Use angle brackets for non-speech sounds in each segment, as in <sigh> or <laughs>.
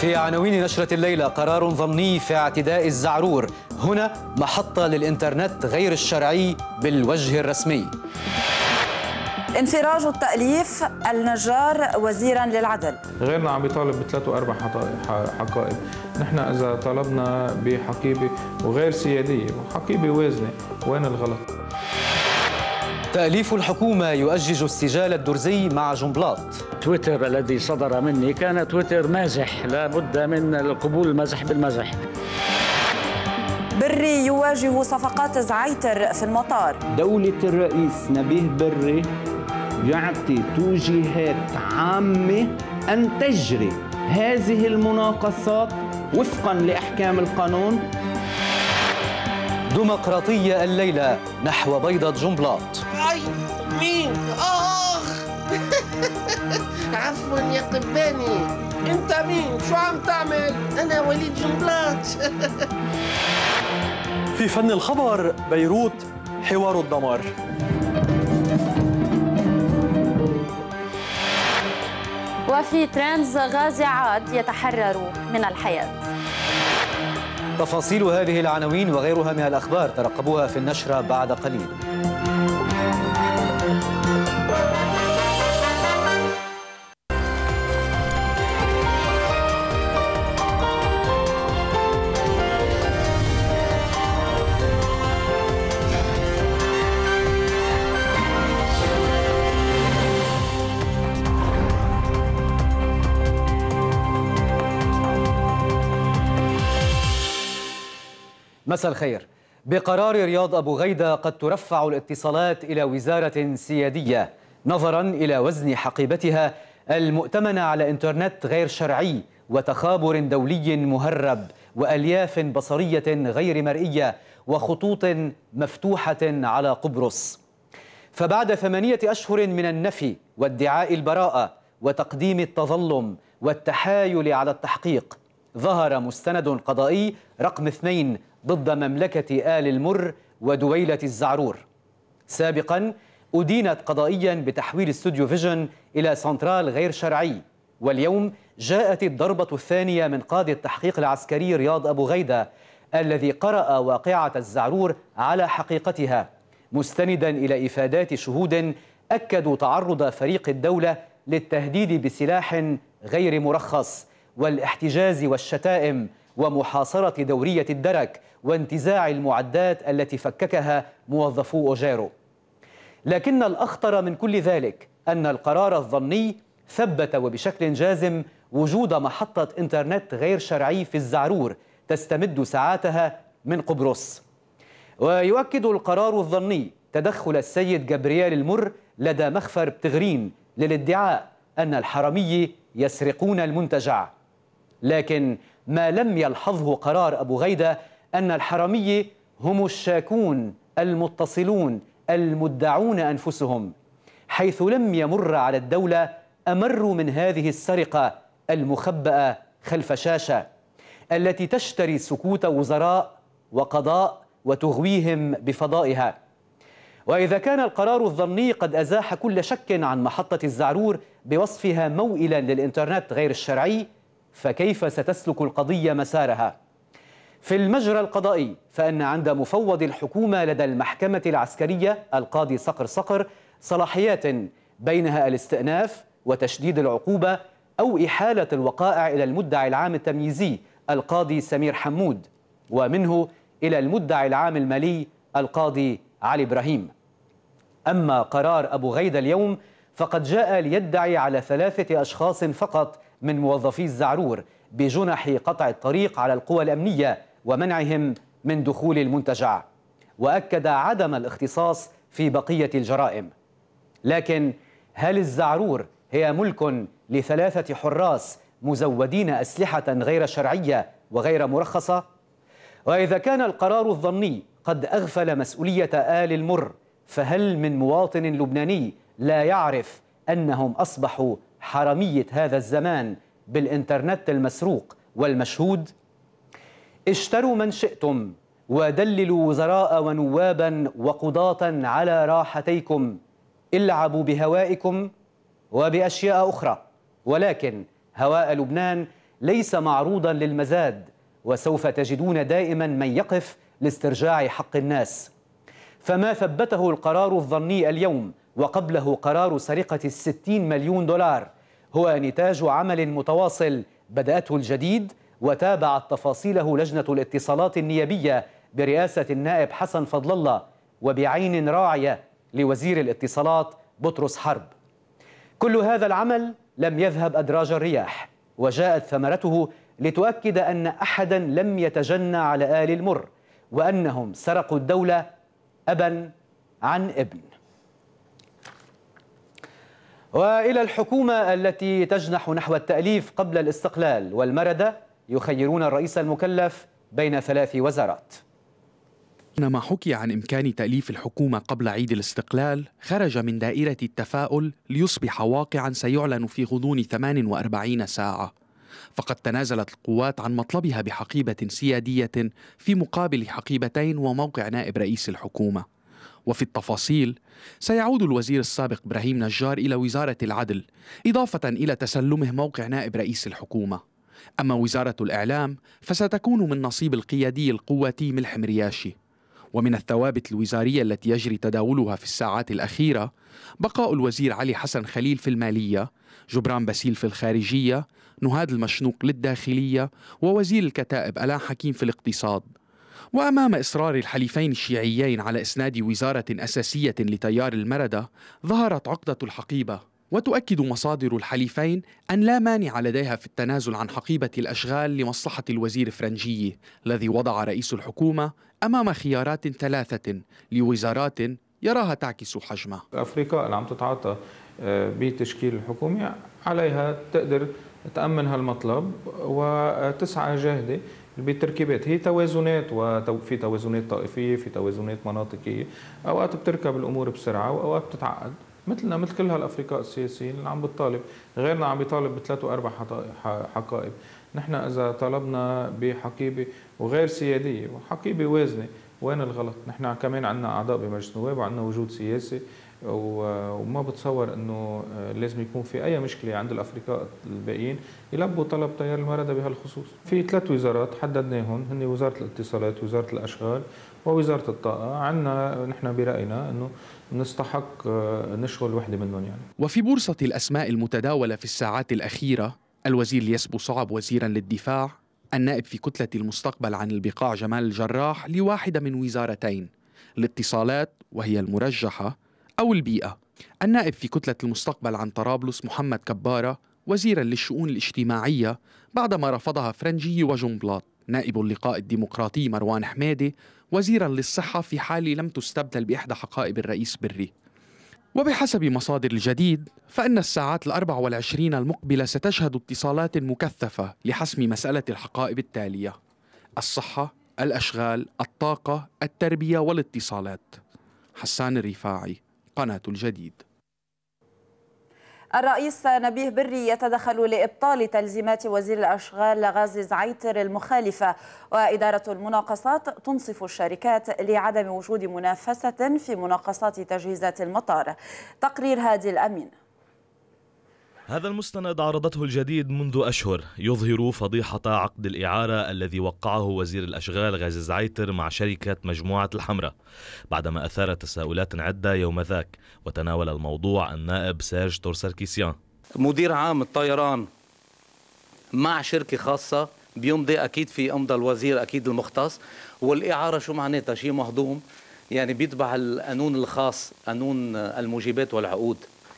في عناوين نشرة الليلة قرار ضمني في اعتداء الزعرور هنا محطة للإنترنت غير الشرعي بالوجه الرسمي انفراج التأليف النجار وزيرا للعدل غيرنا عم يطالب بثلاث وأربع حقائب نحن إذا طلبنا بحقيبة وغير سيادية وحقيبة وازنة وين الغلط؟ تأليف الحكومة يؤجج السجال الدرزي مع جنبلاط تويتر الذي صدر مني كان تويتر مازح لا بد من القبول المزح بالمزح بري يواجه صفقات زعيتر في المطار دولة الرئيس نبيه بري يعطي توجيهات عامة أن تجري هذه المناقصات وفقا لأحكام القانون ديمقراطية الليلة نحو بيضة جنبلاط أي مين آخ <laughs> عفوا يا قباني أنت مين شو عم تعمل أنا وليد جنبلاط <laughs> في فن الخبر بيروت حوار الدمار وفي ترانز غازي عاد يتحرر من الحياة تفاصيل هذه العناوين وغيرها من الأخبار ترقبوها في النشرة بعد قليل مساء الخير بقرار رياض أبو غيدة قد ترفع الاتصالات إلى وزارة سيادية نظرا إلى وزن حقيبتها المؤتمنة على إنترنت غير شرعي وتخابر دولي مهرب وألياف بصرية غير مرئية وخطوط مفتوحة على قبرص فبعد ثمانية أشهر من النفي وادعاء البراءة وتقديم التظلم والتحايل على التحقيق ظهر مستند قضائي رقم 2 ضد مملكة آل المر ودويلة الزعرور سابقا أدينت قضائيا بتحويل استوديو فيجن إلى سنترال غير شرعي واليوم جاءت الضربة الثانية من قاضي التحقيق العسكري رياض أبو غيدة الذي قرأ واقعة الزعرور على حقيقتها مستندا إلى إفادات شهود أكدوا تعرض فريق الدولة للتهديد بسلاح غير مرخص والاحتجاز والشتائم ومحاصرة دورية الدرك وانتزاع المعدات التي فككها موظفو أوجيرو لكن الأخطر من كل ذلك أن القرار الظني ثبت وبشكل جازم وجود محطة إنترنت غير شرعي في الزعرور تستمد ساعاتها من قبرص ويؤكد القرار الظني تدخل السيد جبريال المر لدى مخفر بتغرين للادعاء أن الحرمي يسرقون المنتجع لكن ما لم يلحظه قرار أبو غيدة أن الحرمية هم الشاكون المتصلون المدعون أنفسهم حيث لم يمر على الدولة أمر من هذه السرقة المخبأة خلف شاشة التي تشتري سكوت وزراء وقضاء وتغويهم بفضائها وإذا كان القرار الظني قد أزاح كل شك عن محطة الزعرور بوصفها موئلا للإنترنت غير الشرعي فكيف ستسلك القضية مسارها؟ في المجرى القضائي فإن عند مفوض الحكومة لدى المحكمة العسكرية القاضي صقر صقر صلاحيات بينها الاستئناف وتشديد العقوبة أو إحالة الوقائع إلى المدعي العام التمييزي القاضي سمير حمود ومنه إلى المدعي العام المالي القاضي علي إبراهيم أما قرار أبو غيد اليوم فقد جاء ليدعي على ثلاثة أشخاص فقط من موظفي الزعرور بجنح قطع الطريق على القوى الأمنية ومنعهم من دخول المنتجع وأكد عدم الاختصاص في بقية الجرائم لكن هل الزعرور هي ملك لثلاثة حراس مزودين أسلحة غير شرعية وغير مرخصة؟ وإذا كان القرار الظني قد أغفل مسؤولية آل المر فهل من مواطن لبناني لا يعرف أنهم أصبحوا حرمية هذا الزمان بالإنترنت المسروق والمشهود اشتروا من شئتم ودللوا وزراء ونوابا وقضاة على راحتيكم العبوا بهوائكم وبأشياء أخرى ولكن هواء لبنان ليس معروضا للمزاد وسوف تجدون دائما من يقف لاسترجاع حق الناس فما ثبته القرار الظني اليوم وقبله قرار سرقة الستين مليون دولار هو نتاج عمل متواصل بدأته الجديد وتابعت تفاصيله لجنة الاتصالات النيابية برئاسة النائب حسن فضل الله وبعين راعية لوزير الاتصالات بطرس حرب كل هذا العمل لم يذهب أدراج الرياح وجاءت ثمرته لتؤكد أن أحدا لم يتجنى على آل المر وأنهم سرقوا الدولة أبا عن ابن والى الحكومه التي تجنح نحو التاليف قبل الاستقلال والمرده يخيرون الرئيس المكلف بين ثلاث وزارات ما حكي عن إمكان تأليف الحكومة قبل عيد الاستقلال خرج من دائرة التفاؤل ليصبح واقعا سيعلن في غضون 48 ساعة فقد تنازلت القوات عن مطلبها بحقيبة سيادية في مقابل حقيبتين وموقع نائب رئيس الحكومة وفي التفاصيل سيعود الوزير السابق ابراهيم نجار الى وزاره العدل اضافه الى تسلمه موقع نائب رئيس الحكومه اما وزاره الاعلام فستكون من نصيب القيادي القواتي ملحم رياشي ومن الثوابت الوزاريه التي يجري تداولها في الساعات الاخيره بقاء الوزير علي حسن خليل في الماليه جبران باسيل في الخارجيه نهاد المشنوق للداخليه ووزير الكتائب الا حكيم في الاقتصاد وأمام إصرار الحليفين الشيعيين على إسناد وزارة أساسية لتيار المردة ظهرت عقدة الحقيبة وتؤكد مصادر الحليفين أن لا مانع لديها في التنازل عن حقيبة الأشغال لمصلحة الوزير فرنجي الذي وضع رئيس الحكومة أمام خيارات ثلاثة لوزارات يراها تعكس حجمه أفريقيا اللي عم تتعاطى آه، بتشكيل الحكومة عليها تقدر تأمن هالمطلب وتسعى جاهدة بالتركيبات هي توازنات وفي توازنات طائفيه في توازنات مناطقيه اوقات بتركب الامور بسرعه واوقات بتتعقد مثلنا مثل كل هالافرقاء السياسيين اللي عم بتطالب غيرنا عم بيطالب بثلاث واربع حقائب نحن اذا طالبنا بحقيبه وغير سياديه وحقيبه وازنه وين الغلط نحن كمان عندنا اعضاء بمجلس النواب وعندنا وجود سياسي وما بتصور انه آه، لازم يكون في اي مشكله عند الافرقاء الباقيين يلبوا طلب تيار المرده بهالخصوص. في ثلاث وزارات حددناهم هن وزاره الاتصالات، وزاره الاشغال، ووزاره الطاقه، عندنا نحن براينا انه نستحق آه، نشغل وحده منهم يعني. وفي بورصه الاسماء المتداوله في الساعات الاخيره الوزير ليسبو صعب وزيرا للدفاع النائب في كتلة المستقبل عن البقاع جمال الجراح لواحدة من وزارتين الاتصالات وهي المرجحة أو البيئة النائب في كتلة المستقبل عن طرابلس محمد كبارة وزيرا للشؤون الاجتماعية بعدما رفضها فرنجي وجنبلاط نائب اللقاء الديمقراطي مروان حمادي وزيرا للصحة في حال لم تستبدل بإحدى حقائب الرئيس بري وبحسب مصادر الجديد فإن الساعات الأربع والعشرين المقبلة ستشهد اتصالات مكثفة لحسم مسألة الحقائب التالية الصحة، الأشغال، الطاقة، التربية والاتصالات حسان الرفاعي قناة الجديد الرئيس نبيه بري يتدخل لإبطال تلزيمات وزير الأشغال غازي زعيتر المخالفة وإدارة المناقصات تنصف الشركات لعدم وجود منافسة في مناقصات تجهيزات المطار تقرير هادي الأمين هذا المستند عرضته الجديد منذ أشهر يظهر فضيحة عقد الإعارة الذي وقعه وزير الأشغال غازي زعيتر مع شركة مجموعة الحمراء بعدما أثار تساؤلات عدة يوم ذاك وتناول الموضوع النائب سيرج تورساركيسيان مدير عام الطيران مع شركة خاصة بيمضي أكيد في أمضى الوزير أكيد المختص والإعارة شو معناتها شيء مهضوم يعني بيتبع القانون الخاص قانون الموجبات والعقود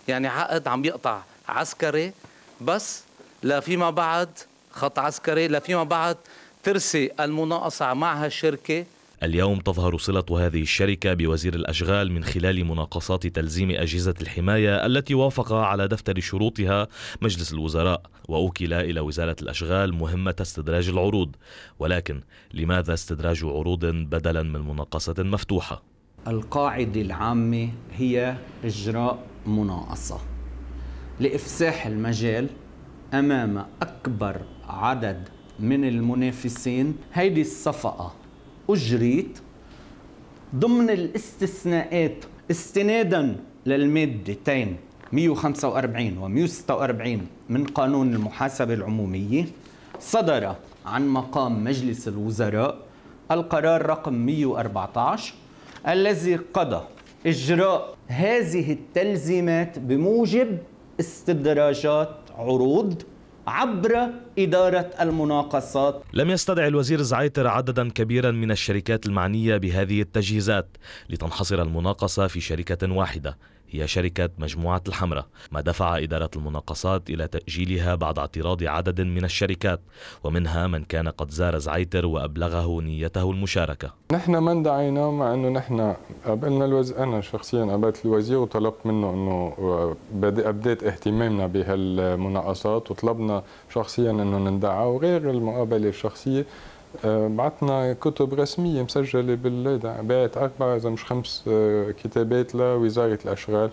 يعني عقد عم يقطع عسكري بس لا فيما بعد خط عسكري لا فيما بعد ترسي المناقصة مع هالشركة اليوم تظهر صلة هذه الشركة بوزير الأشغال من خلال مناقصات تلزيم أجهزة الحماية التي وافق على دفتر شروطها مجلس الوزراء وأوكل إلى وزارة الأشغال مهمة استدراج العروض ولكن لماذا استدراج عروض بدلا من مناقصة مفتوحة؟ القاعدة العامة هي إجراء مناقصة لإفساح المجال أمام أكبر عدد من المنافسين هيدي الصفقة أجريت ضمن الاستثناءات استنادا للمادتين 145 و 146 من قانون المحاسبة العمومية صدر عن مقام مجلس الوزراء القرار رقم 114 الذي قضى إجراء هذه التلزيمات بموجب استدراجات عروض عبر إدارة المناقصات لم يستدع الوزير زعيتر عددا كبيرا من الشركات المعنية بهذه التجهيزات لتنحصر المناقصة في شركة واحدة هي شركة مجموعة الحمراء ما دفع إدارة المناقصات إلى تأجيلها بعد اعتراض عدد من الشركات ومنها من كان قد زار زعيتر وأبلغه نيته المشاركة نحن ما اندعينا مع أنه نحن قبلنا الوزير أنا شخصيا قابلت الوزير وطلبت منه أنه أبديت آه، اهتمامنا بهالمناقصات وطلبنا شخصيا أنه نندعى وغير المقابلة الشخصية بعثنا كتب رسمية مسجلة باللاذع بعت أربعة إذا مش خمس آه، كتابات لوزارة الأشغال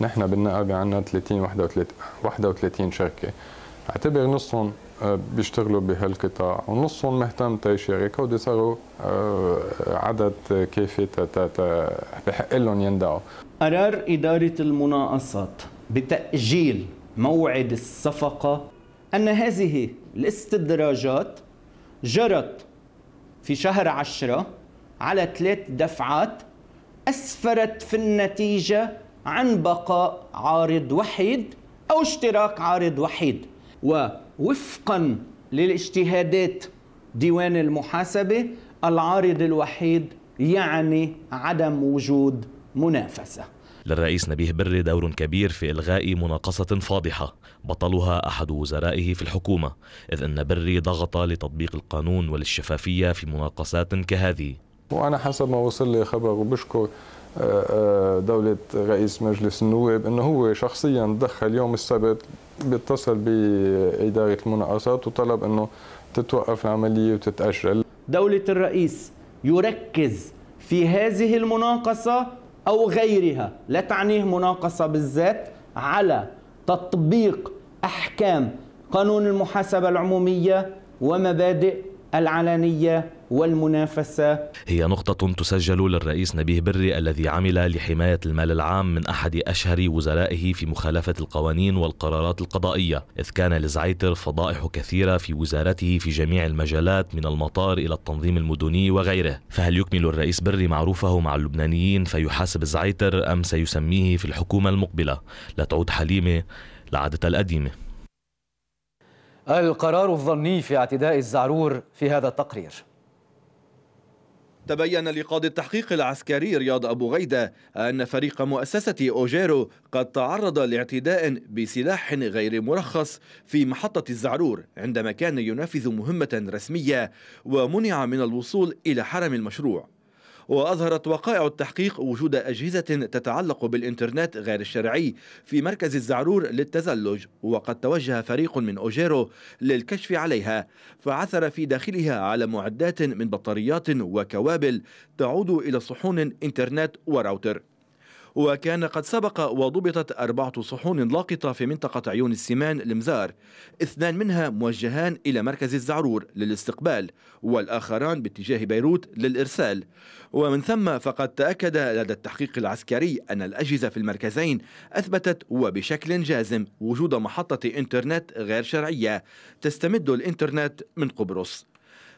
نحن بالنقابة عندنا 30 31 شركة اعتبر نصهم آه، بيشتغلوا بهالقطاع ونصهم مهتم تيشارك ودي صاروا آه، عدد كافي بحق لهم يندعوا قرار إدارة المناقصات بتأجيل موعد الصفقة أن هذه الاستدراجات جرت في شهر عشرة على ثلاث دفعات أسفرت في النتيجة عن بقاء عارض وحيد أو اشتراك عارض وحيد ووفقا للاجتهادات ديوان المحاسبة العارض الوحيد يعني عدم وجود منافسه للرئيس نبيه بري دور كبير في إلغاء مناقصة فاضحة بطلها أحد وزرائه في الحكومة إذ أن بري ضغط لتطبيق القانون وللشفافية في مناقصات كهذه وأنا حسب ما وصل لي خبر وبشكر آه، آه، دولة رئيس مجلس النواب أنه هو شخصيا دخل يوم السبت بيتصل بإدارة المناقصات وطلب أنه تتوقف العملية وتتأجل دولة الرئيس يركز في هذه المناقصة أو غيرها لا تعنيه مناقصة بالذات على تطبيق أحكام قانون المحاسبة العمومية ومبادئ العلانية والمنافسة هي نقطة تسجل للرئيس نبيه بري الذي عمل لحماية المال العام من أحد أشهر وزرائه في مخالفة القوانين والقرارات القضائية إذ كان لزعيتر فضائح كثيرة في وزارته في جميع المجالات من المطار إلى التنظيم المدني وغيره فهل يكمل الرئيس بري معروفه مع اللبنانيين فيحاسب زعيتر أم سيسميه في الحكومة المقبلة لا تعود حليمة لعادة القديمة القرار الظني في اعتداء الزعرور في هذا التقرير تبين لقاضي التحقيق العسكري رياض أبو غيدة أن فريق مؤسسة أوجيرو قد تعرض لاعتداء بسلاح غير مرخص في محطة الزعرور عندما كان ينفذ مهمة رسمية ومنع من الوصول إلى حرم المشروع وأظهرت وقائع التحقيق وجود أجهزة تتعلق بالإنترنت غير الشرعي في مركز الزعرور للتزلج وقد توجه فريق من أوجيرو للكشف عليها فعثر في داخلها على معدات من بطاريات وكوابل تعود إلى صحون إنترنت وراوتر وكان قد سبق وضبطت أربعة صحون لاقطة في منطقة عيون السمان المزار اثنان منها موجهان إلى مركز الزعرور للاستقبال والآخران باتجاه بيروت للإرسال ومن ثم فقد تأكد لدى التحقيق العسكري أن الأجهزة في المركزين أثبتت وبشكل جازم وجود محطة إنترنت غير شرعية تستمد الإنترنت من قبرص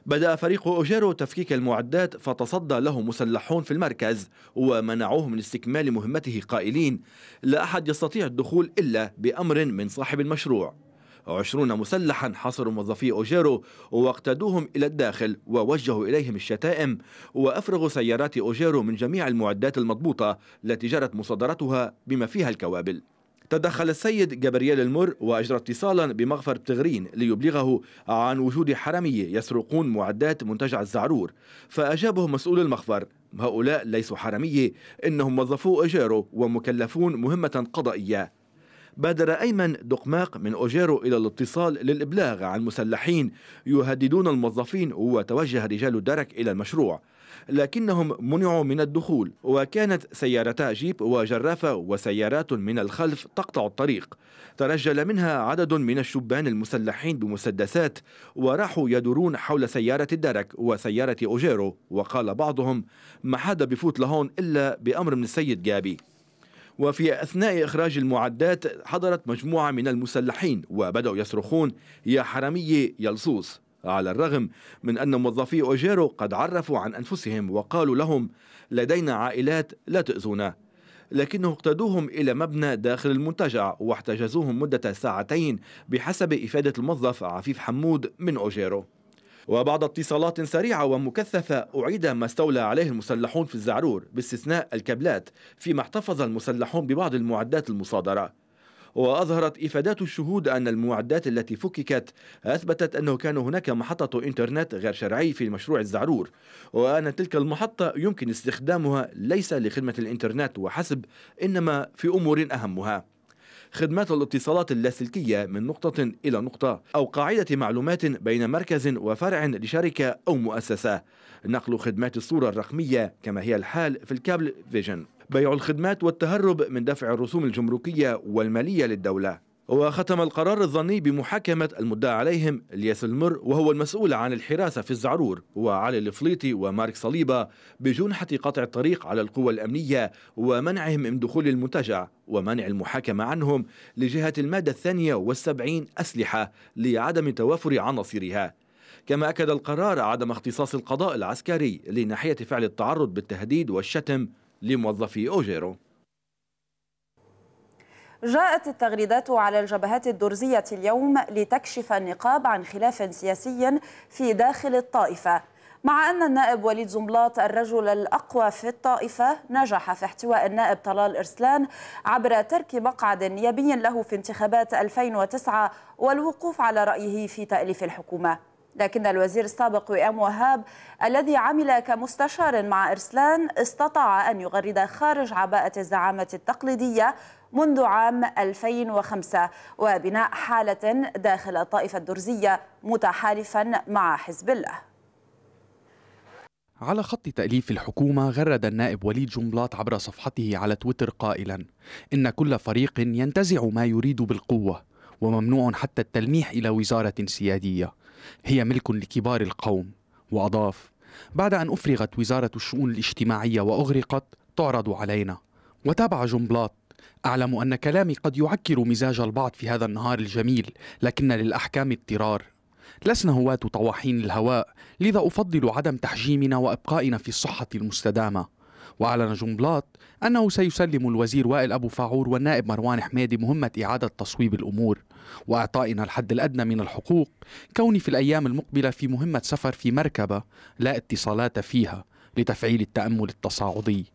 بدأ فريق أوجيرو تفكيك المعدات فتصدى له مسلحون في المركز ومنعوه من استكمال مهمته قائلين لا أحد يستطيع الدخول إلا بأمر من صاحب المشروع عشرون مسلحا حصروا موظفي أوجيرو واقتادوهم إلى الداخل ووجهوا إليهم الشتائم وأفرغوا سيارات أوجيرو من جميع المعدات المضبوطة التي جرت مصادرتها بما فيها الكوابل تدخل السيد جبريال المر وأجرى اتصالا بمغفر بتغرين ليبلغه عن وجود حرمية يسرقون معدات منتجع الزعرور فأجابه مسؤول المخفر هؤلاء ليسوا حرمية إنهم موظفو أجيرو ومكلفون مهمة قضائية بادر أيمن دقماق من أوجيرو إلى الاتصال للإبلاغ عن مسلحين يهددون الموظفين وتوجه رجال الدرك إلى المشروع لكنهم منعوا من الدخول وكانت سيارتا جيب وجرافة وسيارات من الخلف تقطع الطريق ترجل منها عدد من الشبان المسلحين بمسدسات وراحوا يدورون حول سيارة الدرك وسيارة أوجيرو وقال بعضهم ما حدا بفوت لهون إلا بأمر من السيد جابي وفي أثناء إخراج المعدات حضرت مجموعة من المسلحين وبدأوا يصرخون يا حرمية يا لصوص على الرغم من أن موظفي أوجيرو قد عرفوا عن أنفسهم وقالوا لهم لدينا عائلات لا تؤذونا لكنه اقتادوهم إلى مبنى داخل المنتجع واحتجزوهم مدة ساعتين بحسب إفادة الموظف عفيف حمود من أوجيرو وبعد اتصالات سريعة ومكثفة أعيد ما استولى عليه المسلحون في الزعرور باستثناء الكابلات فيما احتفظ المسلحون ببعض المعدات المصادرة وأظهرت إفادات الشهود أن المعدات التي فككت أثبتت أنه كان هناك محطة إنترنت غير شرعي في مشروع الزعرور وأن تلك المحطة يمكن استخدامها ليس لخدمة الإنترنت وحسب إنما في أمور أهمها خدمات الاتصالات اللاسلكية من نقطة إلى نقطة أو قاعدة معلومات بين مركز وفرع لشركة أو مؤسسة نقل خدمات الصورة الرقمية كما هي الحال في الكابل فيجن بيع الخدمات والتهرب من دفع الرسوم الجمركية والمالية للدولة وختم القرار الظني بمحاكمة المدعى عليهم الياس المر وهو المسؤول عن الحراسة في الزعرور وعلي الفليطي ومارك صليبة بجنحة قطع الطريق على القوى الأمنية ومنعهم من دخول المنتجع ومنع المحاكمة عنهم لجهة المادة الثانية والسبعين أسلحة لعدم توافر عناصرها كما أكد القرار عدم اختصاص القضاء العسكري لناحية فعل التعرض بالتهديد والشتم لموظفي أوجيرو جاءت التغريدات على الجبهات الدرزية اليوم لتكشف النقاب عن خلاف سياسي في داخل الطائفة مع أن النائب وليد زنبلاط الرجل الأقوى في الطائفة نجح في احتواء النائب طلال إرسلان عبر ترك مقعد نيابي له في انتخابات 2009 والوقوف على رأيه في تأليف الحكومة لكن الوزير السابق وئام وهاب الذي عمل كمستشار مع إرسلان استطاع أن يغرد خارج عباءة الزعامة التقليدية منذ عام 2005 وبناء حالة داخل الطائفة الدرزية متحالفا مع حزب الله على خط تأليف الحكومة غرد النائب وليد جنبلاط عبر صفحته على تويتر قائلا إن كل فريق ينتزع ما يريد بالقوة وممنوع حتى التلميح إلى وزارة سيادية هي ملك لكبار القوم واضاف بعد ان افرغت وزاره الشؤون الاجتماعيه واغرقت تعرض علينا وتابع جنبلاط اعلم ان كلامي قد يعكر مزاج البعض في هذا النهار الجميل لكن للاحكام اضطرار لسنا هواة طواحين الهواء لذا افضل عدم تحجيمنا وابقائنا في الصحه المستدامه وأعلن جنبلاط أنه سيسلم الوزير وائل أبو فاعور والنائب مروان حميدي مهمة إعادة تصويب الأمور وإعطائنا الحد الأدنى من الحقوق كوني في الأيام المقبلة في مهمة سفر في مركبة لا اتصالات فيها لتفعيل التأمل التصاعدي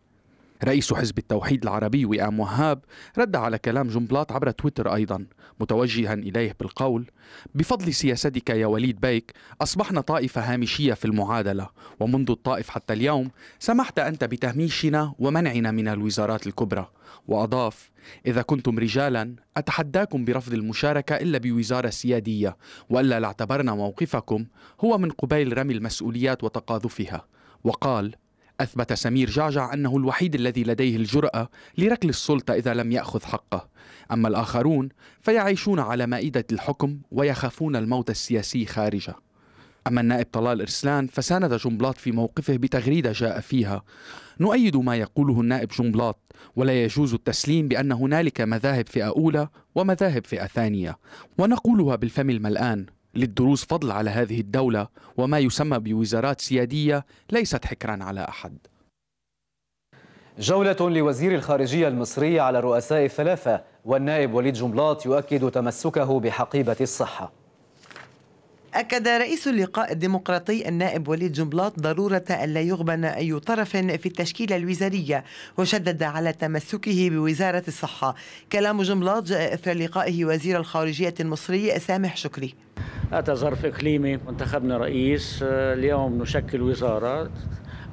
رئيس حزب التوحيد العربي وئام وهاب رد على كلام جنبلاط عبر تويتر أيضا متوجها إليه بالقول بفضل سياستك يا وليد بيك أصبحنا طائفة هامشية في المعادلة ومنذ الطائف حتى اليوم سمحت أنت بتهميشنا ومنعنا من الوزارات الكبرى وأضاف إذا كنتم رجالا أتحداكم برفض المشاركة إلا بوزارة سيادية وإلا لاعتبرنا موقفكم هو من قبيل رمي المسؤوليات وتقاذفها وقال أثبت سمير جعجع أنه الوحيد الذي لديه الجرأة لركل السلطة إذا لم يأخذ حقه أما الآخرون فيعيشون على مائدة الحكم ويخافون الموت السياسي خارجه أما النائب طلال إرسلان فساند جنبلاط في موقفه بتغريدة جاء فيها نؤيد ما يقوله النائب جنبلاط ولا يجوز التسليم بأن هنالك مذاهب فئة أولى ومذاهب فئة ثانية ونقولها بالفم الملآن للدروس فضل على هذه الدولة وما يسمى بوزارات سيادية ليست حكرا على أحد جولة لوزير الخارجية المصري على الرؤساء الثلاثة والنائب وليد جملاط يؤكد تمسكه بحقيبة الصحة أكد رئيس اللقاء الديمقراطي النائب وليد جنبلاط ضرورة أن لا يغبن أي طرف في التشكيلة الوزارية وشدد على تمسكه بوزارة الصحة كلام جنبلاط جاء إثر لقائه وزير الخارجية المصري سامح شكري أتى ظرف إقليمي وانتخبنا رئيس آه، اليوم نشكل وزارة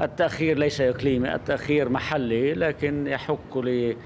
التأخير ليس إقليمي التأخير محلي لكن يحق لي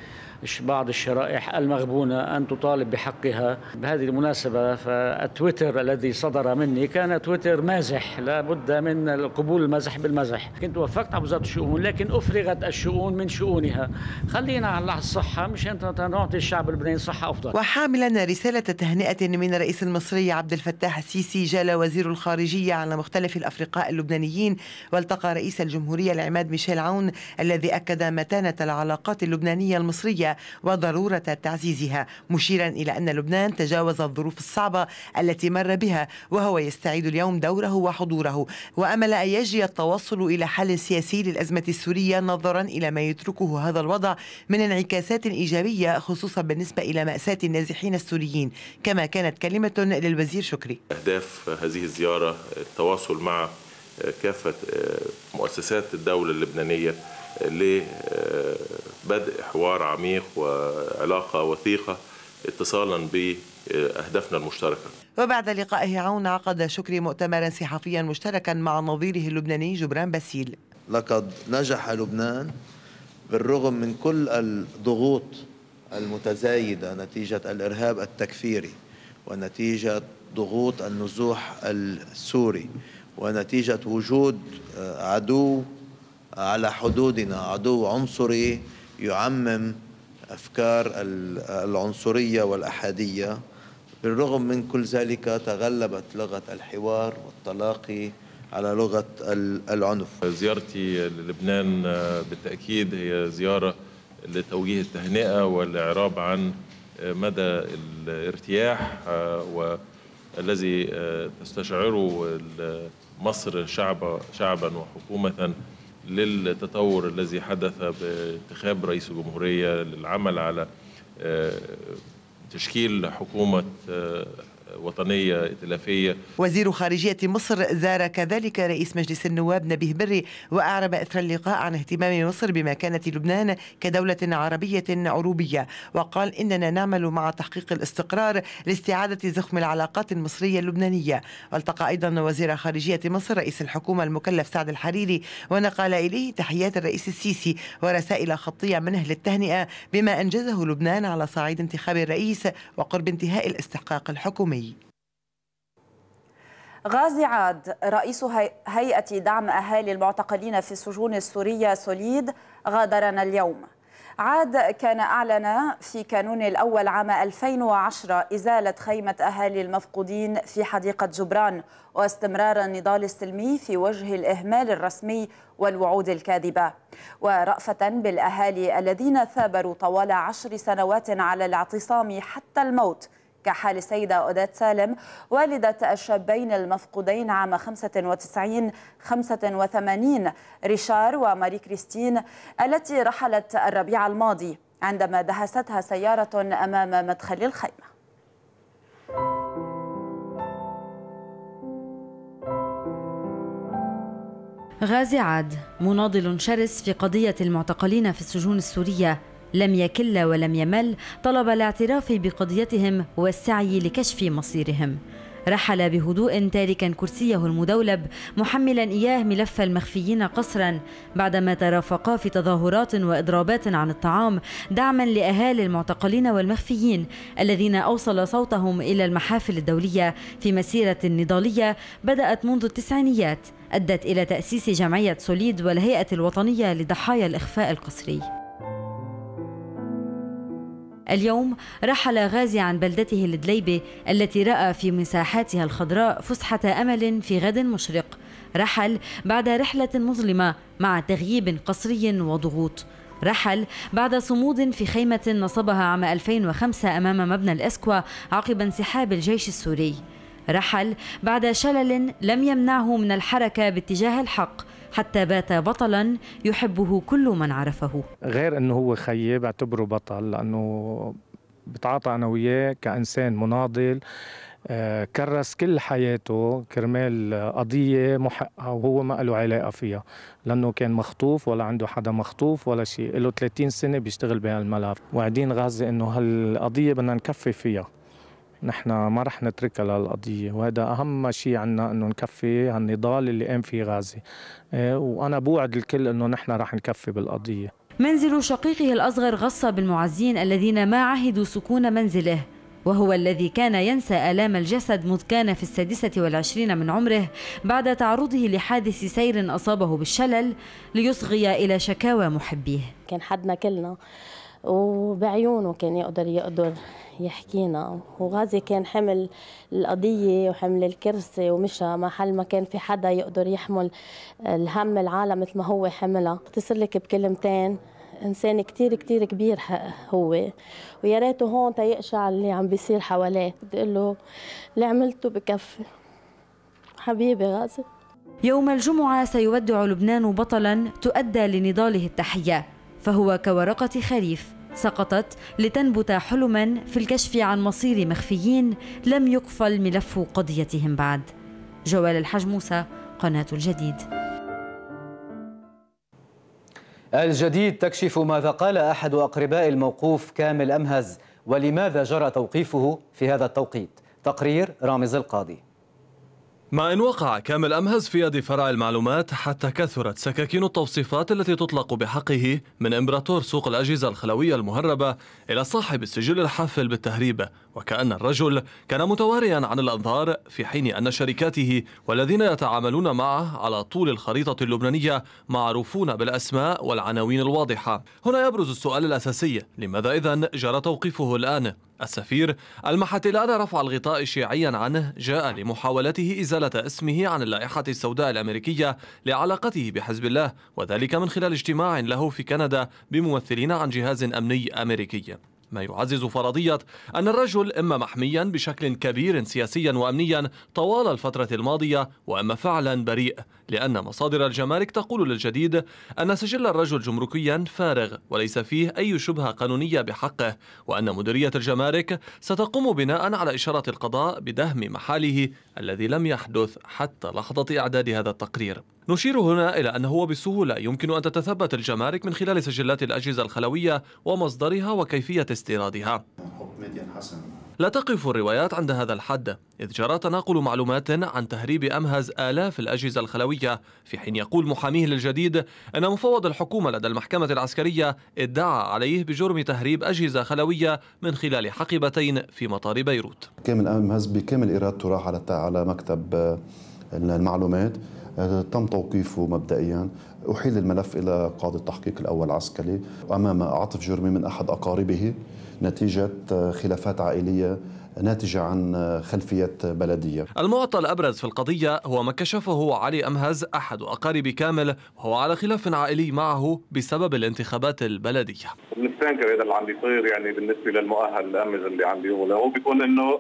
بعض الشرائح المغبونة أن تطالب بحقها بهذه المناسبة فالتويتر الذي صدر مني كان تويتر مازح لابد من قبول المزح بالمزح كنت وفقت على وزارة الشؤون لكن أفرغت الشؤون من شؤونها خلينا على الصحة مشان نعطي الشعب اللبناني صحة أفضل وحاملا رسالة تهنئة من رئيس المصري عبد الفتاح السيسي جال وزير الخارجية على مختلف الأفرقاء اللبنانيين والتقى رئيس الجمهورية العماد ميشيل عون الذي أكد متانة العلاقات اللبنانية المصرية وضرورة تعزيزها مشيرا إلى أن لبنان تجاوز الظروف الصعبة التي مر بها وهو يستعيد اليوم دوره وحضوره وأمل أن يجري التوصل إلى حل سياسي للأزمة السورية نظرا إلى ما يتركه هذا الوضع من انعكاسات إيجابية خصوصا بالنسبة إلى مأساة النازحين السوريين كما كانت كلمة للوزير شكري أهداف هذه الزيارة التواصل مع كافة آه، مؤسسات الدولة اللبنانية لبدء حوار عميق وعلاقة وثيقة اتصالا بأهدافنا المشتركة وبعد لقائه عون عقد شكري مؤتمرا صحفيا مشتركا مع نظيره اللبناني جبران باسيل لقد نجح لبنان بالرغم من كل الضغوط المتزايدة نتيجة الإرهاب التكفيري ونتيجة ضغوط النزوح السوري ونتيجة وجود عدو على حدودنا عدو عنصري يعمم أفكار العنصرية والأحادية بالرغم من كل ذلك تغلبت لغة الحوار والتلاقي على لغة العنف زيارتي للبنان آه، بالتأكيد هي زيارة لتوجيه التهنئة والإعراب عن آه، مدى الارتياح آه، والذي تستشعره مصر شعبا وحكومة للتطور الذي حدث بانتخاب رئيس الجمهورية للعمل على آه، تشكيل حكومة آه، وطنية ائتلافية وزير خارجية مصر زار كذلك رئيس مجلس النواب نبيه بري وأعرب أثر اللقاء عن اهتمام مصر بمكانة لبنان كدولة عربية عروبية وقال إننا نعمل مع تحقيق الاستقرار لاستعادة زخم العلاقات المصرية اللبنانية والتقى أيضا وزير خارجية مصر رئيس الحكومة المكلف سعد الحريري ونقل إليه تحيات الرئيس السيسي ورسائل خطية منه للتهنئة بما أنجزه لبنان على صعيد انتخاب الرئيس وقرب انتهاء الاستحقاق الحكومي غازي عاد رئيس هيئة دعم أهالي المعتقلين في السجون السورية سوليد غادرنا اليوم عاد كان أعلن في كانون الأول عام 2010 إزالة خيمة أهالي المفقودين في حديقة جبران واستمرار النضال السلمي في وجه الإهمال الرسمي والوعود الكاذبة ورأفة بالأهالي الذين ثابروا طوال عشر سنوات على الاعتصام حتى الموت كحال السيدة أودات سالم والدة الشابين المفقودين عام 95 85 ريشار وماري كريستين التي رحلت الربيع الماضي عندما دهستها سيارة أمام مدخل الخيمة غازي عاد مناضل شرس في قضية المعتقلين في السجون السورية لم يكل ولم يمل طلب الاعتراف بقضيتهم والسعي لكشف مصيرهم رحل بهدوء تاركا كرسيه المدولب محملا اياه ملف المخفيين قصرا بعدما ترافقا في تظاهرات واضرابات عن الطعام دعما لاهالي المعتقلين والمخفيين الذين اوصل صوتهم الى المحافل الدوليه في مسيره نضاليه بدات منذ التسعينيات ادت الى تاسيس جمعيه سوليد والهيئه الوطنيه لضحايا الاخفاء القسري اليوم رحل غازي عن بلدته الدليبه التي رأى في مساحاتها الخضراء فسحة أمل في غد مشرق رحل بعد رحلة مظلمة مع تغييب قصري وضغوط رحل بعد صمود في خيمة نصبها عام 2005 أمام مبنى الأسكوا عقب انسحاب الجيش السوري رحل بعد شلل لم يمنعه من الحركة باتجاه الحق حتى بات بطلا يحبه كل من عرفه غير أنه هو خيي بعتبره بطل لأنه بتعاطى أنا وياه كإنسان مناضل آه، كرس كل حياته كرمال قضية محققة وهو ما له علاقة فيها لأنه كان مخطوف ولا عنده حدا مخطوف ولا شيء له 30 سنة بيشتغل بهالملف وعدين غازي أنه هالقضية بدنا نكفي فيها نحن ما رح نتركها للقضية وهذا أهم شيء عنا أنه نكفي هالنضال اللي قام فيه غازي آه، وأنا بوعد الكل أنه نحن رح نكفي بالقضية منزل شقيقه الأصغر غص بالمعزين الذين ما عهدوا سكون منزله وهو الذي كان ينسى آلام الجسد مذ كان في السادسة والعشرين من عمره بعد تعرضه لحادث سير أصابه بالشلل ليصغي إلى شكاوى محبيه كان حدنا كلنا وبعيونه كان يقدر يقدر يحكينا وغازي كان حمل القضية وحمل الكرسي ومشى محل ما كان في حدا يقدر يحمل الهم العالم مثل ما هو حملها اختصر لك بكلمتين انسان كتير كتير كبير هو ويا ريته هون تيقشع اللي عم بيصير حواليه بدي له اللي عملته بكفي حبيبي غازي يوم الجمعة سيودع لبنان بطلا تؤدى لنضاله التحية فهو كورقة خريف سقطت لتنبت حلما في الكشف عن مصير مخفيين لم يقفل ملف قضيتهم بعد جوال الحج موسى قناة الجديد الجديد تكشف ماذا قال أحد أقرباء الموقوف كامل أمهز ولماذا جرى توقيفه في هذا التوقيت تقرير رامز القاضي مع أن وقع كامل أمهز في يد فرع المعلومات حتى كثرت سكاكين التوصيفات التي تطلق بحقه من إمبراطور سوق الأجهزة الخلوية المهربة إلى صاحب السجل الحافل بالتهريب وكأن الرجل كان متواريا عن الأنظار في حين أن شركاته والذين يتعاملون معه على طول الخريطة اللبنانية معروفون بالأسماء والعناوين الواضحة هنا يبرز السؤال الأساسي لماذا إذا جرى توقيفه الآن؟ السفير المحت الآن رفع الغطاء شيعيا عنه جاء لمحاولته إزالة اسمه عن اللائحة السوداء الأمريكية لعلاقته بحزب الله وذلك من خلال اجتماع له في كندا بممثلين عن جهاز أمني أمريكي ما يعزز فرضية أن الرجل إما محميا بشكل كبير سياسيا وأمنيا طوال الفترة الماضية وإما فعلا بريء لأن مصادر الجمارك تقول للجديد أن سجل الرجل جمركيا فارغ وليس فيه أي شبهة قانونية بحقه وأن مديرية الجمارك ستقوم بناء على إشارة القضاء بدهم محاله الذي لم يحدث حتى لحظة إعداد هذا التقرير نشير هنا إلى أنه بسهولة يمكن أن تتثبت الجمارك من خلال سجلات الأجهزة الخلوية ومصدرها وكيفية استيرادها لا تقف الروايات عند هذا الحد إذ جرى تناقل معلومات عن تهريب أمهز آلاف الأجهزة الخلوية في حين يقول محاميه للجديد أن مفوض الحكومة لدى المحكمة العسكرية ادعى عليه بجرم تهريب أجهزة خلوية من خلال حقيبتين في مطار بيروت كامل أمهز بكامل إرادته راح على مكتب آه، المعلومات آه، تم توقيفه مبدئيا أحيل الملف إلى قاضي التحقيق الأول عسكري أمام عطف جرمي من أحد أقاربه نتيجة آه، خلافات عائلية ناتجة عن آه، خلفية بلدية المعطى الأبرز في القضية هو ما كشفه علي أمهز أحد أقارب كامل وهو على خلاف عائلي معه بسبب الانتخابات البلدية بنستنكر هذا اللي عم بيصير يعني بالنسبة للمؤهل الأمز اللي عم بيقوله هو بيقول إنه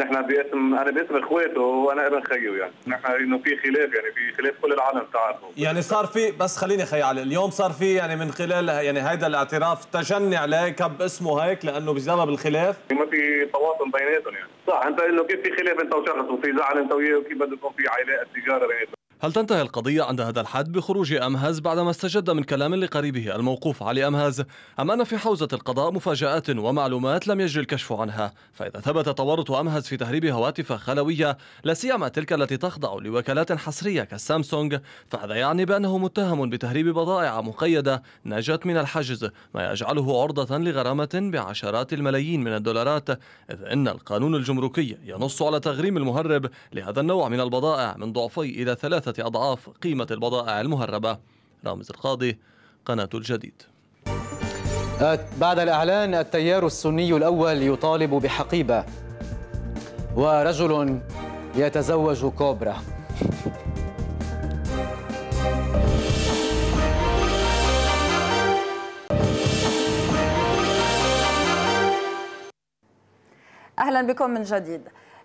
نحن باسم انا باسم اخواته وانا ابن خيو يعني نحن انه في خلاف يعني في خلاف كل العالم بتعرفه يعني صار في بس خليني خي علي اليوم صار في يعني من خلال يعني هيدا الاعتراف تجني عليه كب اسمه هيك لانه بسبب الخلاف ما في تواصل بيناتهم يعني صح انت انه كيف في خلاف انت وشخص وفي زعل انت وياه وكيف بده يكون في علاقه تجاره بيناتهم هل تنتهي القضية عند هذا الحد بخروج أمهز بعدما استجد من كلام لقريبه الموقوف علي أمهز أم أن في حوزة القضاء مفاجآت ومعلومات لم يجري الكشف عنها فإذا ثبت تورط أمهز في تهريب هواتف خلوية لا سيما تلك التي تخضع لوكالات حصرية كالسامسونج فهذا يعني بأنه متهم بتهريب بضائع مقيدة نجت من الحجز ما يجعله عرضة لغرامة بعشرات الملايين من الدولارات إذ إن القانون الجمركي ينص على تغريم المهرب لهذا النوع من البضائع من ضعفي إلى ثلاثة ثلاثة أضعاف قيمة البضائع المهربة رامز القاضي قناة الجديد بعد الإعلان التيار السني الأول يطالب بحقيبة ورجل يتزوج كوبرا اهلا بكم من جديد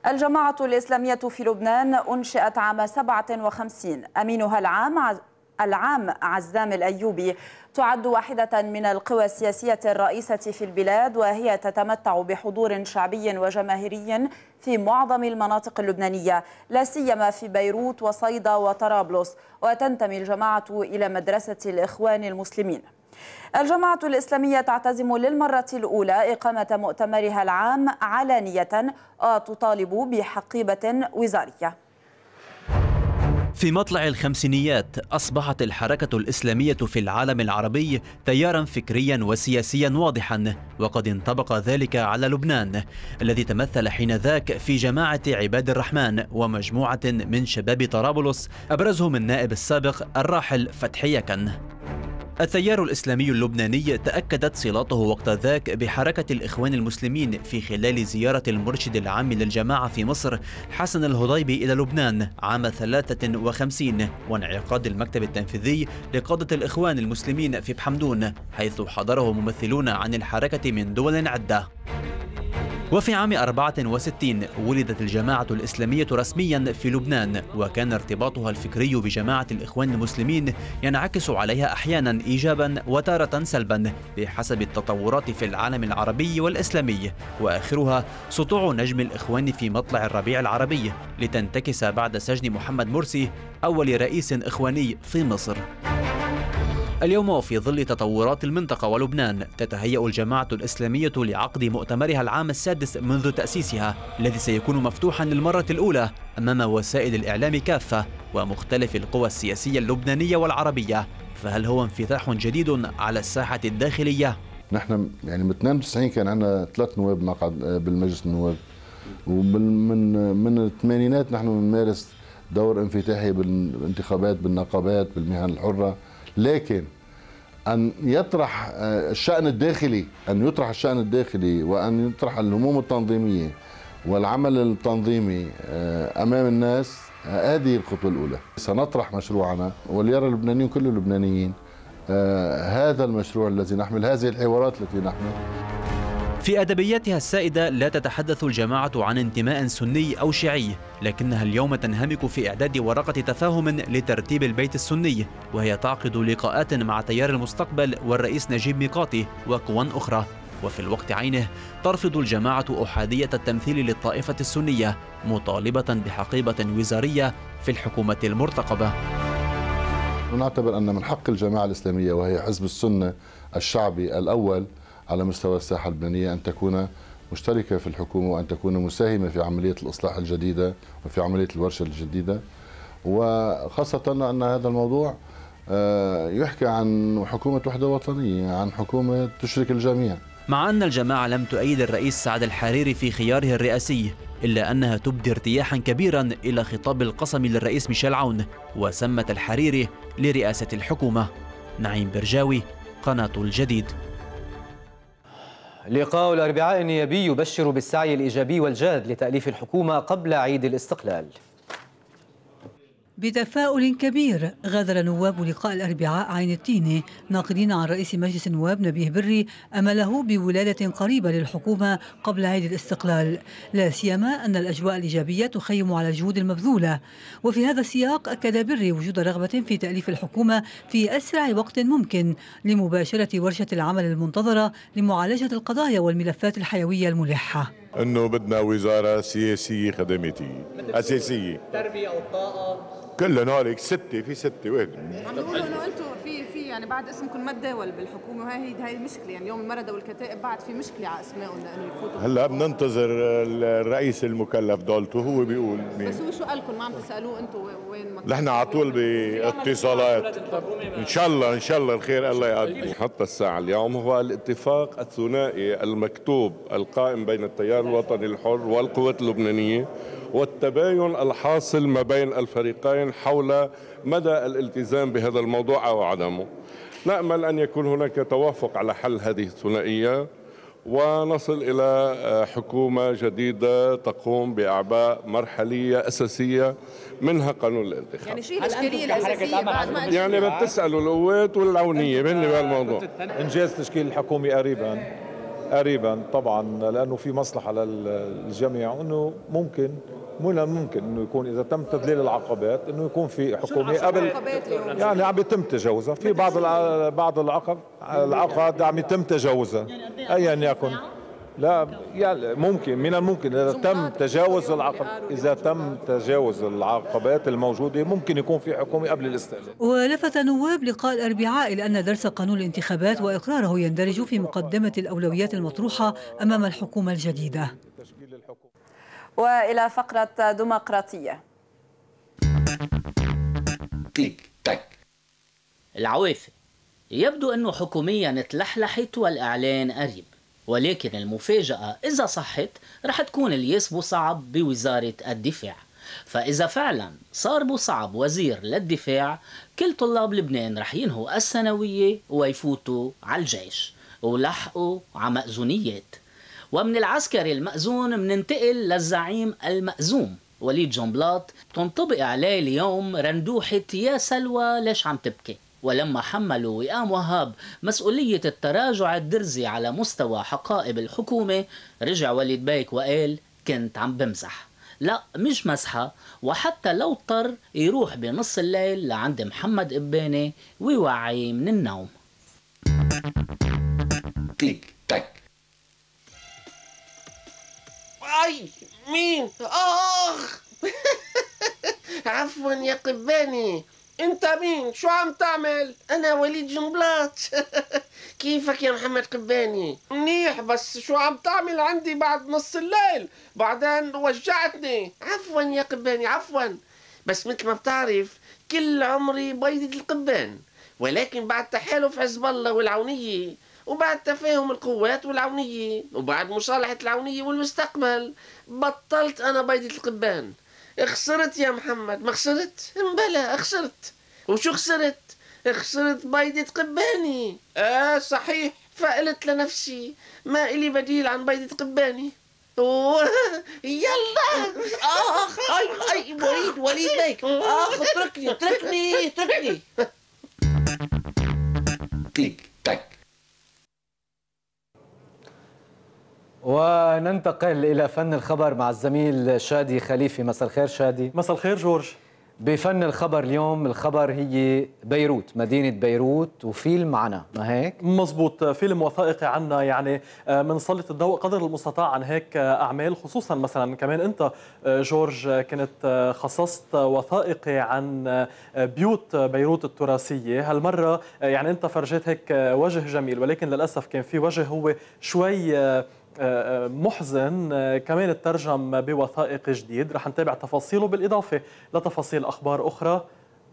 الجماعة الإسلامية في لبنان أنشئت عام 57 أمينها العام العام عزام الأيوبي تعد واحدة من القوى السياسية الرئيسة في البلاد وهي تتمتع بحضور شعبي وجماهيري في معظم المناطق اللبنانية لا سيما في بيروت وصيدا وطرابلس وتنتمي الجماعة إلى مدرسة الإخوان المسلمين الجماعة الإسلامية تعتزم للمرة الأولى إقامة مؤتمرها العام علانية وتطالب آه، بحقيبة وزارية في مطلع الخمسينيات أصبحت الحركة الإسلامية في العالم العربي تيارا فكريا وسياسيا واضحا وقد انطبق ذلك على لبنان الذي تمثل حينذاك في جماعة عباد الرحمن ومجموعة من شباب طرابلس أبرزهم النائب السابق الراحل فتحي يكن التيار الإسلامي اللبناني تأكدت صلاته وقت ذاك بحركة الإخوان المسلمين في خلال زيارة المرشد العام للجماعة في مصر حسن الهضيبي إلى لبنان عام 53 وانعقاد المكتب التنفيذي لقادة الإخوان المسلمين في بحمدون حيث حضره ممثلون عن الحركة من دول عدة وفي عام 64 ولدت الجماعة الإسلامية رسميا في لبنان وكان ارتباطها الفكري بجماعة الإخوان المسلمين ينعكس عليها أحيانا إيجابا وتارة سلبا بحسب التطورات في العالم العربي والإسلامي وآخرها سطوع نجم الإخوان في مطلع الربيع العربي لتنتكس بعد سجن محمد مرسي أول رئيس إخواني في مصر اليوم وفي ظل تطورات المنطقة ولبنان تتهيأ الجماعة الإسلامية لعقد مؤتمرها العام السادس منذ تأسيسها الذي سيكون مفتوحا للمرة الأولى أمام وسائل الإعلام كافة ومختلف القوى السياسية اللبنانية والعربية فهل هو انفتاح جديد على الساحة الداخلية؟ نحن يعني من 92 كان عندنا ثلاث نواب مقعد آه، بالمجلس النواب ومن من الثمانينات نحن بنمارس دور انفتاحي بالانتخابات بالنقابات بالمهن الحره لكن أن يطرح آه، الشأن الداخلي أن يطرح الشأن الداخلي وأن يطرح الهموم التنظيمية والعمل التنظيمي آه، أمام الناس آه، هذه الخطوة الأولى سنطرح مشروعنا وليرى اللبنانيون كل اللبنانيين هذا المشروع الذي نحمل هذه الحوارات التي نحمل في أدبياتها السائدة لا تتحدث الجماعة عن انتماء سني أو شيعي لكنها اليوم تنهمك في إعداد ورقة تفاهم لترتيب البيت السني وهي تعقد لقاءات مع تيار المستقبل والرئيس نجيب ميقاتي وقوى أخرى وفي الوقت عينه ترفض الجماعة أحادية التمثيل للطائفة السنية مطالبة بحقيبة وزارية في الحكومة المرتقبة نعتبر أن من حق الجماعة الإسلامية وهي حزب السنة الشعبي الأول على مستوى الساحة اللبنانية أن تكون مشتركة في الحكومة وأن تكون مساهمة في عملية الإصلاح الجديدة وفي عملية الورشة الجديدة وخاصة أن هذا الموضوع آه، يحكي عن حكومة وحدة وطنية عن حكومة تشرك الجميع مع أن الجماعة لم تؤيد الرئيس سعد الحريري في خياره الرئاسي إلا أنها تبدي ارتياحا كبيرا إلى خطاب القسم للرئيس ميشيل عون وسمت الحريري لرئاسة الحكومة نعيم برجاوي قناة الجديد لقاء الأربعاء النيابي يبشر بالسعي الإيجابي والجاد لتأليف الحكومة قبل عيد الاستقلال بتفاؤل كبير غادر نواب لقاء الأربعاء عين التين ناقلين عن رئيس مجلس النواب نبيه بري أمله بولادة قريبة للحكومة قبل عيد الاستقلال لا سيما أن الأجواء الإيجابية تخيم على الجهود المبذولة وفي هذا السياق أكد بري وجود رغبة في تأليف الحكومة في أسرع وقت ممكن لمباشرة ورشة العمل المنتظرة لمعالجة القضايا والملفات الحيوية الملحة انه بدنا وزاره سياسيه خدماتيه آه، اساسيه التربيه والطاقه كلهم هوليك سته في سته وين عم بيقولوا انه انتم في في يعني بعد اسمكم ما تداول بالحكومه وهي هي المشكله يعني اليوم المرضى والكتائب بعد في مشكله على اسمائهم لانه يفوتوا هلا بننتظر الرئيس المكلف دولته هو بيقول مين بس هو شو قال لكم ما عم تسالوه انتم وين ما نحن على طول يعني باتصالات ان شاء الله ان شاء الله الخير الله يقدم حتى الساعه اليوم هو الاتفاق الثنائي المكتوب القائم بين التيار الوطني الحر والقوات اللبنانيه والتباين الحاصل ما بين الفريقين حول مدى الالتزام بهذا الموضوع أو عدمه نأمل أن يكون هناك توافق على حل هذه الثنائية ونصل إلى آه، حكومة جديدة تقوم بأعباء مرحلية أساسية منها قانون الانتخاب يعني شيء الإشكالية الأساسية بعد ما يعني بتسألوا القوات والعونية بيني بهالموضوع إنجاز تشكيل الحكومة قريبا قريبا طبعا لأنه في مصلحة للجميع أنه ممكن من ممكن انه يكون اذا تم تذليل العقبات انه يكون في حكومه قبل يعني عم يتم تجاوزها في بعض بعض العقب العقد عم يتم تجاوزها ايا يكن لا يعني ممكن من الممكن اذا تم تجاوز العقب اذا تم تجاوز العقبات الموجوده ممكن يكون في حكومه قبل الاستئذان ولفت نواب لقاء الاربعاء الى ان درس قانون الانتخابات واقراره يندرج في مقدمه الاولويات المطروحه امام الحكومه الجديده والى فقره ديمقراطيه العوافي يبدو أنه حكوميا تلحلحت والإعلان قريب ولكن المفاجأة إذا صحت رح تكون الياس بوصعب بوزارة الدفاع فإذا فعلا صار بوصعب وزير للدفاع كل طلاب لبنان رح ينهوا الثانوية ويفوتوا على الجيش ولحقوا على مأزونيات ومن العسكري المأزون مننتقل للزعيم المأزوم وليد جنبلاط تنطبق عليه اليوم رندوحة يا سلوى ليش عم تبكي ولما حملوا وئام وهاب مسؤولية التراجع الدرزي على مستوى حقائب الحكومة رجع وليد بيك وقال كنت عم بمزح لا مش مزحة وحتى لو اضطر يروح بنص الليل لعند محمد إباني ويوعي من النوم تيك تك أي مين آخ <laughs> عفوا يا قباني انت مين شو عم تعمل انا وليد جنبلاط <laughs> كيفك يا محمد قباني منيح بس شو عم تعمل عندي بعد نص الليل بعدين وجعتني عفوا يا قباني عفوا بس مثل ما بتعرف كل عمري بيضة القبان ولكن بعد تحالف حزب الله والعونية وبعد تفاهم القوات والعونيه وبعد مصالحة العونية والمستقبل بطلت أنا بيضة القبان خسرت يا محمد ما خسرت مبلا خسرت وشو خسرت خسرت بيضة قباني آه صحيح فقلت لنفسي ما إلي بديل عن بيضة قباني يلا اخ اي اي وليد وليد ليك اخ اتركني اتركني اتركني تيك تك وننتقل إلى فن الخبر مع الزميل شادي خليفي مساء الخير شادي مساء الخير جورج بفن الخبر اليوم الخبر هي بيروت مدينة بيروت وفيلم عنا ما هيك؟ مزبوط فيلم وثائقي عنا يعني بنسلط آه، الضوء قدر المستطاع عن هيك آه، أعمال خصوصا مثلا كمان أنت آه، جورج كنت خصصت وثائقي عن بيوت بيروت التراثية هالمرة يعني أنت فرجيت هيك وجه جميل ولكن للأسف كان في وجه هو شوي آه، آه، محزن آه، كمان ترجم بوثائق جديد رح نتابع تفاصيله بالإضافة لتفاصيل أخبار أخرى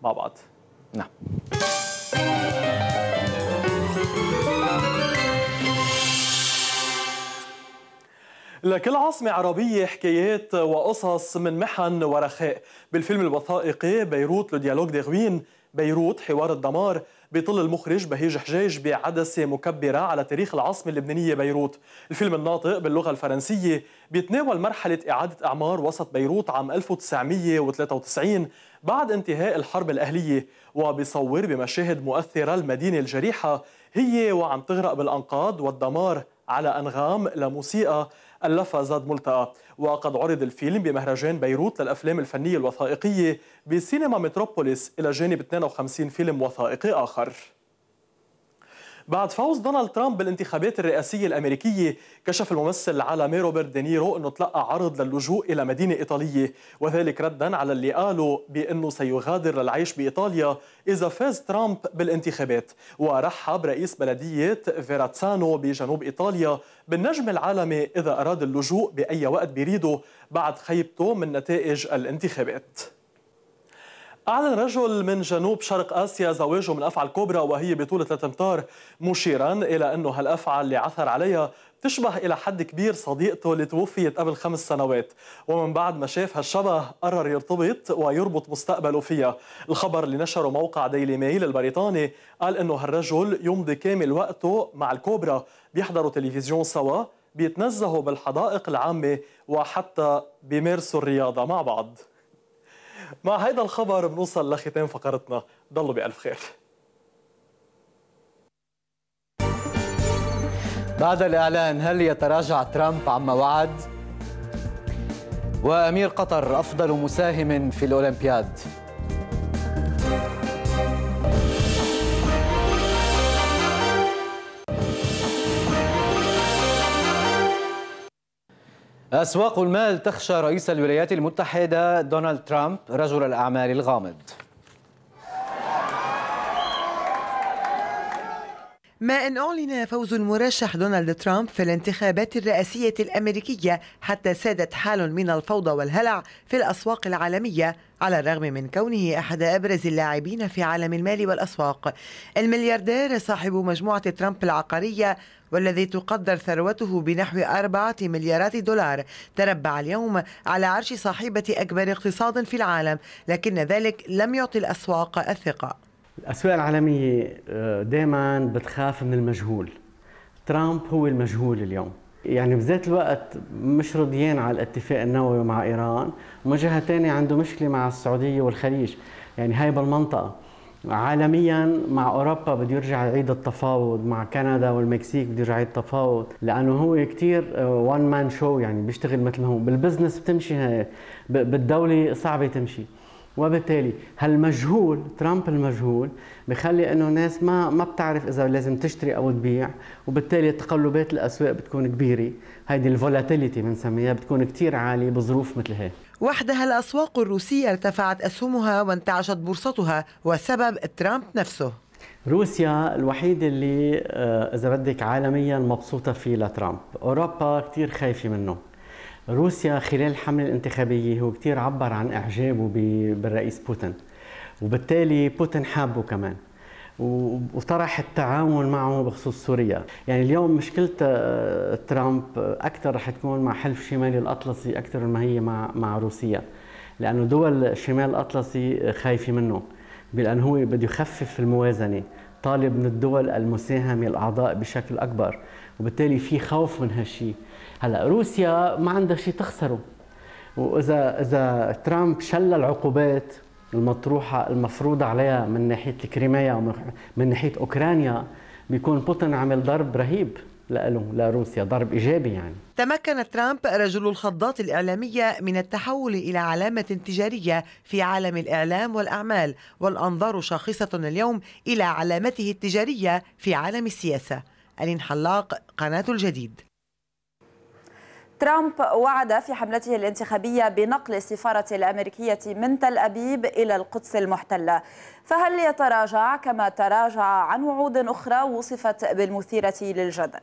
مع بعض نعم لكل عاصمة عربية حكايات وقصص من محن ورخاء بالفيلم الوثائقي بيروت لو ديالوج دغوين بيروت حوار الدمار بيطل المخرج بهيج حجاج بعدسة مكبرة على تاريخ العاصمة اللبنانية بيروت الفيلم الناطق باللغة الفرنسية بيتناول مرحلة إعادة أعمار وسط بيروت عام 1993 بعد انتهاء الحرب الأهلية وبيصور بمشاهد مؤثرة المدينة الجريحة هي وعم تغرق بالأنقاض والدمار على أنغام لموسيقى الفا زاد ملتقى وقد عرض الفيلم بمهرجان بيروت للأفلام الفنية الوثائقية بسينما متروبوليس إلى جانب 52 فيلم وثائقي آخر بعد فوز دونالد ترامب بالانتخابات الرئاسية الأمريكية كشف الممثل العالمي روبرت دينيرو أنه تلقى عرض للجوء إلى مدينة إيطالية وذلك ردا على اللي قالوا بأنه سيغادر للعيش بإيطاليا إذا فاز ترامب بالانتخابات ورحب رئيس بلدية فيراتسانو بجنوب إيطاليا بالنجم العالمي إذا أراد اللجوء بأي وقت بيريده بعد خيبته من نتائج الانتخابات أعلن رجل من جنوب شرق آسيا زواجه من أفعى الكوبرا وهي بطولة ثلاث أمتار مشيرا إلى أنه هالأفعى اللي عثر عليها تشبه إلى حد كبير صديقته اللي توفيت قبل خمس سنوات ومن بعد ما شاف هالشبه قرر يرتبط ويربط مستقبله فيها الخبر اللي نشره موقع ديلي ميل البريطاني قال أنه هالرجل يمضي كامل وقته مع الكوبرا بيحضروا تلفزيون سوا بيتنزهوا بالحدائق العامة وحتى بيمارسوا الرياضة مع بعض مع هذا الخبر بنوصل لختام فقرتنا ضلوا بألف خير بعد الإعلان هل يتراجع ترامب عما وعد؟ وأمير قطر أفضل مساهم في الأولمبياد أسواق المال تخشى رئيس الولايات المتحدة دونالد ترامب رجل الأعمال الغامض ما أن أعلن فوز المرشح دونالد ترامب في الانتخابات الرئاسية الأمريكية حتى سادت حال من الفوضى والهلع في الأسواق العالمية على الرغم من كونه أحد أبرز اللاعبين في عالم المال والأسواق الملياردير صاحب مجموعة ترامب العقارية والذي تقدر ثروته بنحو أربعة مليارات دولار تربع اليوم على عرش صاحبة أكبر اقتصاد في العالم لكن ذلك لم يعطي الأسواق الثقة الأسواق العالمية آه، دائما بتخاف من المجهول ترامب هو المجهول اليوم يعني بذات الوقت مش رضيان على الاتفاق النووي مع ايران ومن جهه ثانيه عنده مشكله مع السعوديه والخليج يعني هاي بالمنطقه عالميا مع اوروبا بده يرجع يعيد التفاوض مع كندا والمكسيك بده يرجع يعيد التفاوض لانه هو كثير وان مان شو يعني بيشتغل مثل ما هو بالبزنس بتمشي بالدوله صعبه تمشي وبالتالي هالمجهول ترامب المجهول بخلي انه الناس ما ما بتعرف اذا لازم تشتري او تبيع وبالتالي تقلبات الاسواق بتكون كبيره هيدي الفولاتيليتي بنسميها بتكون كثير عاليه بظروف مثل هيك وحدها الأسواق الروسية ارتفعت أسهمها وانتعشت بورصتها والسبب ترامب نفسه روسيا الوحيدة اللي آه، إذا بدك عالميا مبسوطة فيه لترامب أوروبا كتير خايفة منه روسيا خلال الحملة الانتخابية هو كتير عبر عن إعجابه بالرئيس بوتين وبالتالي بوتين حابه كمان وطرح التعاون معه بخصوص سوريا يعني اليوم مشكلة آه، ترامب أكثر رح تكون مع حلف شمالي الأطلسي أكثر ما هي مع, مع روسيا لأنه دول شمال الأطلسي خايفة منه لأنه هو بده يخفف الموازنة طالب من الدول المساهمة الأعضاء بشكل أكبر وبالتالي في خوف من هالشيء هلا روسيا ما عندها شيء تخسره واذا اذا ترامب شل العقوبات المطروحه المفروضه عليها من ناحيه الكريميا ومن ناحيه اوكرانيا بيكون بوتين عمل ضرب رهيب لأله لروسيا ضرب إيجابي يعني تمكن ترامب رجل الخضات الإعلامية من التحول إلى علامة تجارية في عالم الإعلام والأعمال والأنظار شاخصة اليوم إلى علامته التجارية في عالم السياسة ألين حلاق قناة الجديد ترامب وعد في حملته الانتخابية بنقل السفارة الأمريكية من تل أبيب إلى القدس المحتلة فهل يتراجع كما تراجع عن وعود أخرى وصفت بالمثيرة للجدل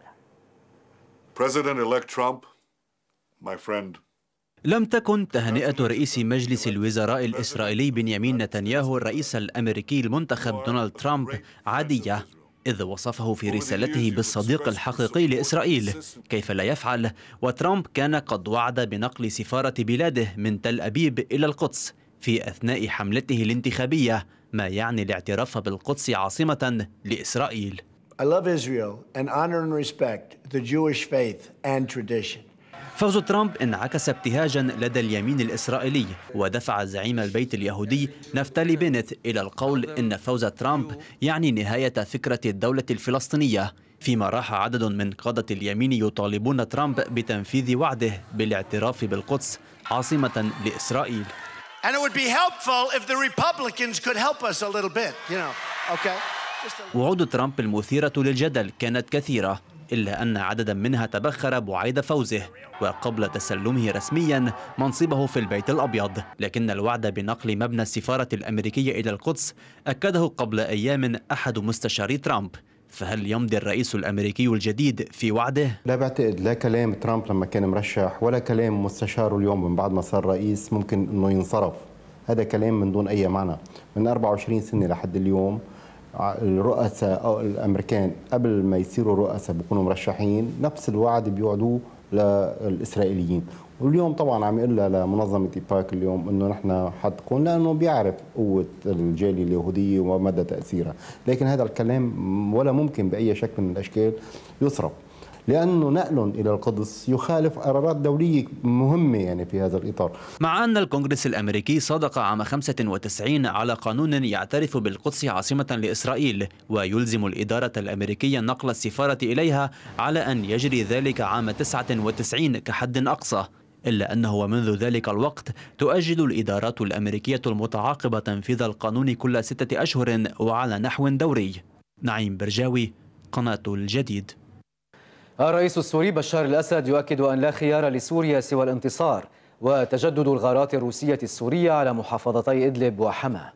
لم تكن تهنئة رئيس مجلس الوزراء الإسرائيلي بنيامين نتنياهو الرئيس الأمريكي المنتخب دونالد ترامب عادية إذ وصفه في رسالته بالصديق الحقيقي لإسرائيل كيف لا يفعل وترامب كان قد وعد بنقل سفارة بلاده من تل أبيب إلى القدس في أثناء حملته الانتخابية ما يعني الاعتراف بالقدس عاصمة لإسرائيل I love Israel and honor and respect the Jewish faith and tradition. فوز ترامب انعكس ابتهاجا لدى اليمين الإسرائيلي ودفع زعيم البيت اليهودي نفتالي بنت إلى القول إن فوز ترامب يعني نهاية فكرة الدولة الفلسطينية فيما راح عدد من قادة اليمين يطالبون ترامب بتنفيذ وعده بالاعتراف بالقدس عاصمة لإسرائيل وعود ترامب المثيرة للجدل كانت كثيرة إلا أن عددا منها تبخر بعيد فوزه وقبل تسلمه رسميا منصبه في البيت الأبيض لكن الوعد بنقل مبنى السفارة الأمريكية إلى القدس أكده قبل أيام أحد مستشاري ترامب فهل يمضي الرئيس الامريكي الجديد في وعده؟ لا بعتقد لا كلام ترامب لما كان مرشح ولا كلام مستشاره اليوم من بعد ما صار رئيس ممكن انه ينصرف، هذا كلام من دون اي معنى، من 24 سنه لحد اليوم الرؤساء الامريكان قبل ما يصيروا رؤساء بيكونوا مرشحين نفس الوعد بيوعدوه للاسرائيليين واليوم طبعا عم يقول لمنظمه ايباك اليوم انه نحن حدكم لانه بيعرف قوه الجاليه اليهوديه ومدى تاثيرها، لكن هذا الكلام ولا ممكن باي شكل من الاشكال يصرف لأنه نقل إلى القدس يخالف قرارات دولية مهمة يعني في هذا الإطار مع أن الكونغرس الأمريكي صدق عام 95 على قانون يعترف بالقدس عاصمة لإسرائيل ويلزم الإدارة الأمريكية نقل السفارة إليها على أن يجري ذلك عام 99 كحد أقصى إلا أنه ومنذ ذلك الوقت تؤجل الإدارات الأمريكية المتعاقبة تنفيذ القانون كل ستة أشهر وعلى نحو دوري نعيم برجاوي قناة الجديد الرئيس السوري بشار الأسد يؤكد أن لا خيار لسوريا سوى الانتصار وتجدد الغارات الروسية السورية على محافظتي إدلب وحماه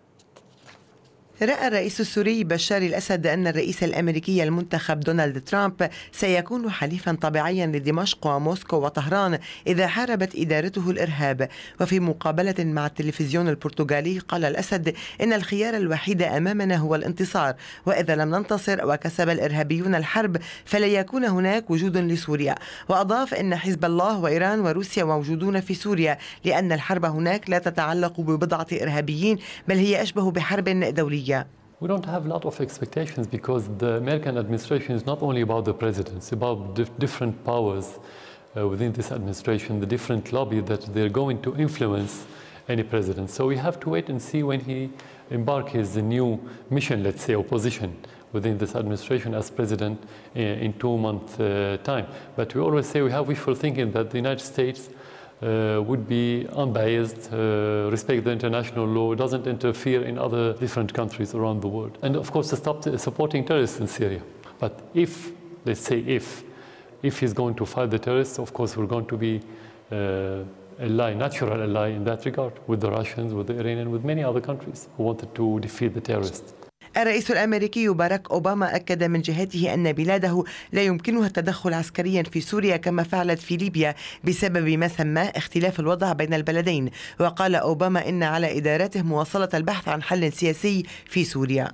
رأى الرئيس السوري بشار الأسد أن الرئيس الأمريكي المنتخب دونالد ترامب سيكون حليفا طبيعيا لدمشق وموسكو وطهران إذا حاربت إدارته الإرهاب وفي مقابلة مع التلفزيون البرتغالي قال الأسد إن الخيار الوحيد أمامنا هو الانتصار وإذا لم ننتصر وكسب الإرهابيون الحرب فلا يكون هناك وجود لسوريا وأضاف أن حزب الله وإيران وروسيا موجودون في سوريا لأن الحرب هناك لا تتعلق ببضعة إرهابيين بل هي أشبه بحرب دولية We don't have a lot of expectations because the American administration is not only about the president, it's about different powers uh, within this administration, the different lobby that they're going to influence any president. So we have to wait and see when he embarks his new mission, let's say, opposition within this administration as president in, uh, in two months' uh, time. But we always say we have wishful thinking that the United States uh, would be unbiased, uh, respect the international law, doesn't interfere in other different countries around the world. And of course, stop supporting terrorists in Syria. But if, let's say if, if he's going to fight the terrorists, of course, we're going to be uh, lie, natural ally in that regard with the Russians, with the Iranians, with many other countries who wanted to defeat the terrorists. الرئيس الأمريكي باراك أوباما أكد من جهته أن بلاده لا يمكنها التدخل عسكريا في سوريا كما فعلت في ليبيا بسبب ما سماه اختلاف الوضع بين البلدين وقال أوباما إن على إدارته مواصلة البحث عن حل سياسي في سوريا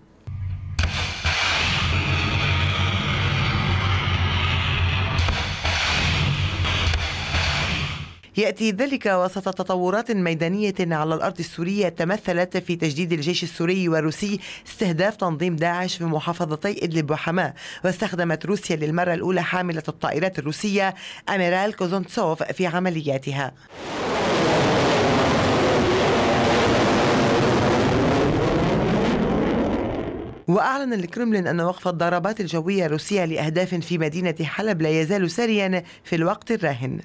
يأتي ذلك وسط تطورات ميدانية على الأرض السورية تمثلت في تجديد الجيش السوري والروسي استهداف تنظيم داعش في محافظتي إدلب وحماة واستخدمت روسيا للمرة الأولى حاملة الطائرات الروسية أميرال كوزونتسوف في عملياتها وأعلن الكرملين أن وقف الضربات الجوية الروسية لأهداف في مدينة حلب لا يزال ساريا في الوقت الراهن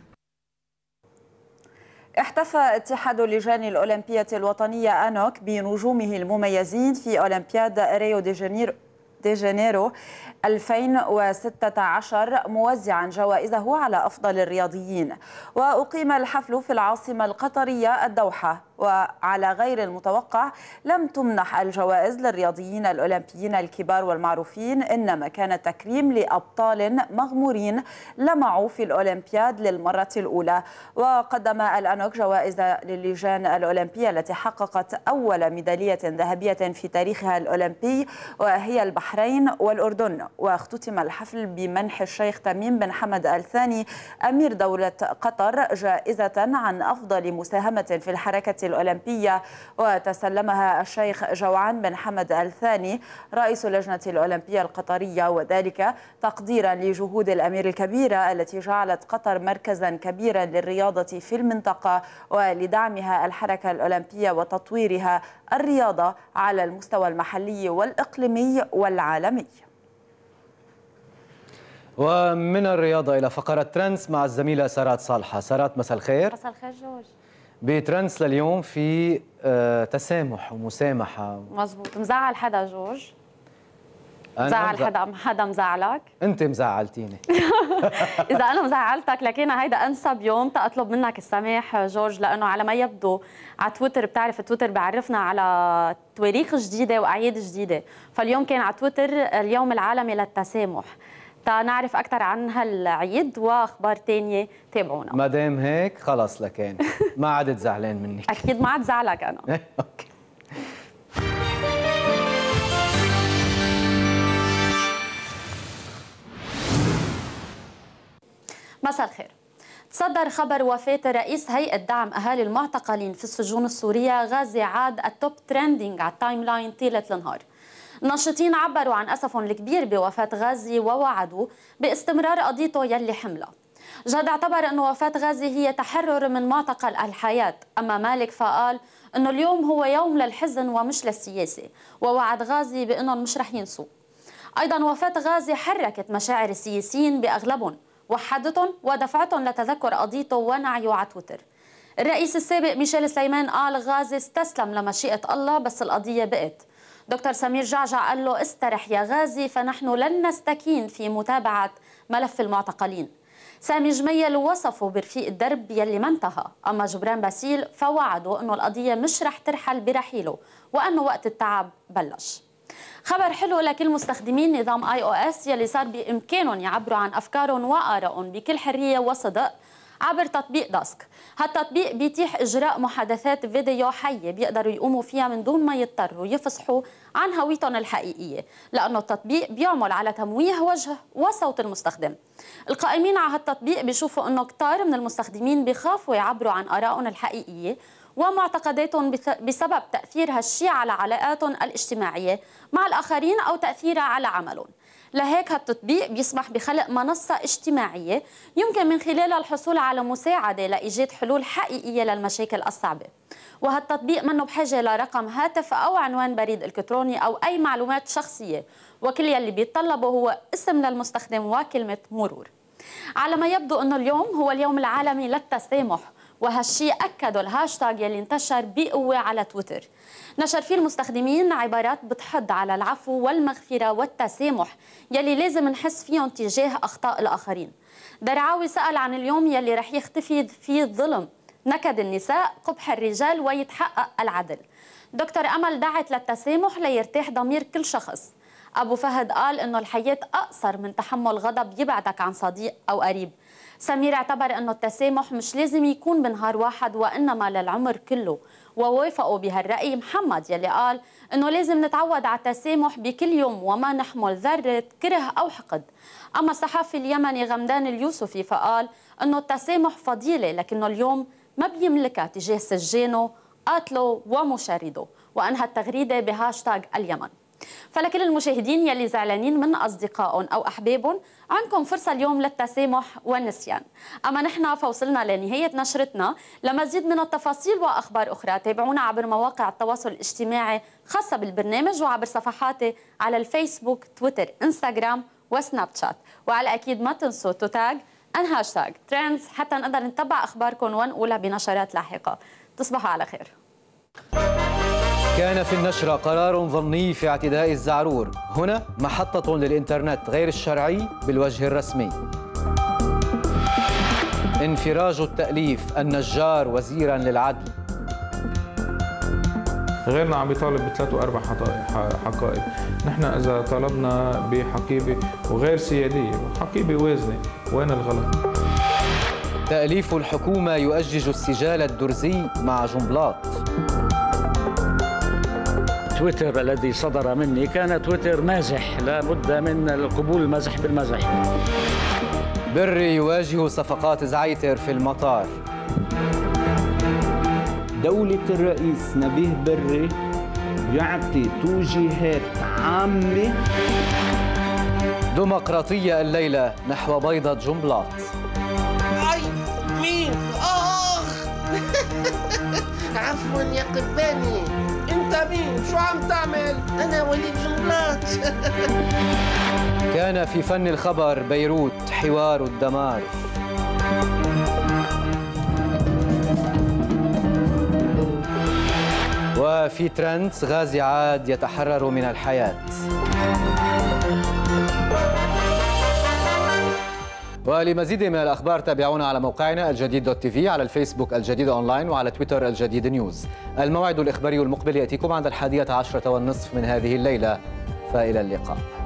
احتفى اتحاد اللجان الأولمبية الوطنية أنوك بنجومه المميزين في أولمبياد ريو دي جانيرو دي جانيرو 2016 موزعا جوائزه على أفضل الرياضيين وأقيم الحفل في العاصمة القطرية الدوحة وعلى غير المتوقع لم تمنح الجوائز للرياضيين الأولمبيين الكبار والمعروفين إنما كان تكريم لأبطال مغمورين لمعوا في الأولمبياد للمرة الأولى وقدم الأنوك جوائز للجان الأولمبية التي حققت أول ميدالية ذهبية في تاريخها الأولمبي وهي البحرين والأردن واختتم الحفل بمنح الشيخ تميم بن حمد آل ثاني أمير دولة قطر جائزة عن أفضل مساهمة في الحركة الأولمبية وتسلمها الشيخ جوعان بن حمد آل ثاني رئيس لجنة الأولمبية القطرية وذلك تقديرا لجهود الأمير الكبيرة التي جعلت قطر مركزا كبيرا للرياضة في المنطقة ولدعمها الحركة الأولمبية وتطويرها الرياضة على المستوى المحلي والإقليمي والعالمي ومن الرياضة إلى فقرة ترندز مع الزميلة سارات صالحة سارات مساء الخير مساء الخير جورج بترندز لليوم في آه، تسامح ومسامحة مزبوط مزعل حدا جورج مزعل حدا حدا مزعلك انت مزعلتيني <laughs> اذا انا مزعلتك لكن هيدا انسب يوم تطلب منك السماح جورج لانه على ما يبدو على تويتر بتعرف تويتر بيعرفنا على تواريخ جديده واعياد جديده فاليوم كان على تويتر اليوم العالمي للتسامح تنعرف أكثر عن هالعيد وأخبار ثانيه تابعونا ما دام هيك خلص لكان ما عدت زعلان منك أكيد ما عاد زعلك أنا <laughs> أوكي مساء الخير تصدر خبر وفاة رئيس هيئة دعم أهالي المعتقلين في السجون السورية غازي عاد التوب تريندينج على التايم لاين طيلة النهار ناشطين عبروا عن أسفهم الكبير بوفاة غازي ووعدوا باستمرار قضيته يلي حملها جاد اعتبر أن وفاة غازي هي تحرر من معتقل الحياة أما مالك فقال أنه اليوم هو يوم للحزن ومش للسياسة ووعد غازي بأنهم مش رح ينسوا أيضا وفاة غازي حركت مشاعر السياسيين بأغلبهم وحدتهم ودفعتهم لتذكر قضيته ونعيه على تويتر الرئيس السابق ميشيل سليمان قال غازي استسلم لمشيئة الله بس القضية بقت دكتور سمير جعجع قال له استرح يا غازي فنحن لن نستكين في متابعة ملف المعتقلين سامي جميل وصفه برفيق الدرب يلي ما انتهى أما جبران باسيل فوعده أنه القضية مش رح ترحل برحيله وأنه وقت التعب بلش خبر حلو لكل مستخدمين نظام اي او اس يلي صار بامكانهم يعبروا عن افكارهم وارائهم بكل حريه وصدق عبر تطبيق داسك هالتطبيق بيتيح إجراء محادثات فيديو حية بيقدروا يقوموا فيها من دون ما يضطروا يفصحوا عن هويتهم الحقيقية لأنه التطبيق بيعمل على تمويه وجه وصوت المستخدم القائمين على هالتطبيق بيشوفوا أنه كتار من المستخدمين بيخافوا يعبروا عن آرائهم الحقيقية ومعتقداتهم بسبب تأثير هالشي على علاقاتهم الاجتماعية مع الآخرين أو تأثيرها على عملهم لهيك هالتطبيق بيسمح بخلق منصة اجتماعية يمكن من خلالها الحصول على مساعدة لإيجاد حلول حقيقية للمشاكل الصعبة وهالتطبيق منه بحاجة لرقم هاتف أو عنوان بريد إلكتروني أو أي معلومات شخصية وكل يلي بيتطلبه هو اسم للمستخدم وكلمة مرور على ما يبدو أنه اليوم هو اليوم العالمي للتسامح وهالشيء أكدوا الهاشتاج يلي انتشر بقوة على تويتر نشر فيه المستخدمين عبارات بتحض على العفو والمغفرة والتسامح يلي لازم نحس فيهم تجاه أخطاء الآخرين درعاوي سأل عن اليوم يلي رح يختفي فيه الظلم نكد النساء قبح الرجال ويتحقق العدل دكتور أمل دعت للتسامح ليرتاح ضمير كل شخص أبو فهد قال إنه الحياة أقصر من تحمل غضب يبعدك عن صديق أو قريب سمير اعتبر أنه التسامح مش لازم يكون بنهار واحد وإنما للعمر كله ووافقوا بهالرأي محمد يلي قال أنه لازم نتعود على التسامح بكل يوم وما نحمل ذرة كره أو حقد أما الصحفي اليمني غمدان اليوسفي فقال أنه التسامح فضيلة لكنه اليوم ما بيملكها تجاه سجانه قاتله ومشارده وأنهى التغريدة بهاشتاغ اليمن فلكل المشاهدين يلي زعلانين من أصدقائهم أو أحبابهم عندكم فرصة اليوم للتسامح والنسيان أما نحن فوصلنا لنهاية نشرتنا لمزيد من التفاصيل وأخبار أخرى تابعونا عبر مواقع التواصل الاجتماعي خاصة بالبرنامج وعبر صفحاتي على الفيسبوك تويتر إنستغرام وسناب شات وعلى أكيد ما تنسوا توتاج أن هاشتاج ترندز حتى نقدر نتبع أخباركم ونقولها بنشرات لاحقة تصبحوا على خير كان في النشرة قرار ظني في اعتداء الزعرور هنا محطة للإنترنت غير الشرعي بالوجه الرسمي انفراج التأليف النجار وزيرا للعدل غيرنا عم بيطالب بثلاث واربع حقائب نحن اذا طالبنا بحقيبه وغير سياديه وحقيبه وازنه وين الغلط تاليف الحكومه يؤجج السجال الدرزي مع جنبلاط تويتر الذي صدر مني كان تويتر مازح لا بد من القبول المزح بالمزح بري يواجه صفقات زعيتر في المطار دولة الرئيس نبيه بري يعطي توجيهات عامة ديمقراطية الليلة نحو بيضة جنبلاط أي مين؟ آخ <laughs> عفوا يا قباني تميم شو عم تعمل؟ أنا وليد جملات <laughs> كان في فن الخبر بيروت حوار الدمار وفي ترندز غازي عاد يتحرر من الحياه ولمزيد من الأخبار تابعونا على موقعنا الجديد دوت تي في على الفيسبوك الجديد أونلاين وعلى تويتر الجديد نيوز الموعد الإخباري المقبل يأتيكم عند الحادية عشرة والنصف من هذه الليلة فإلى اللقاء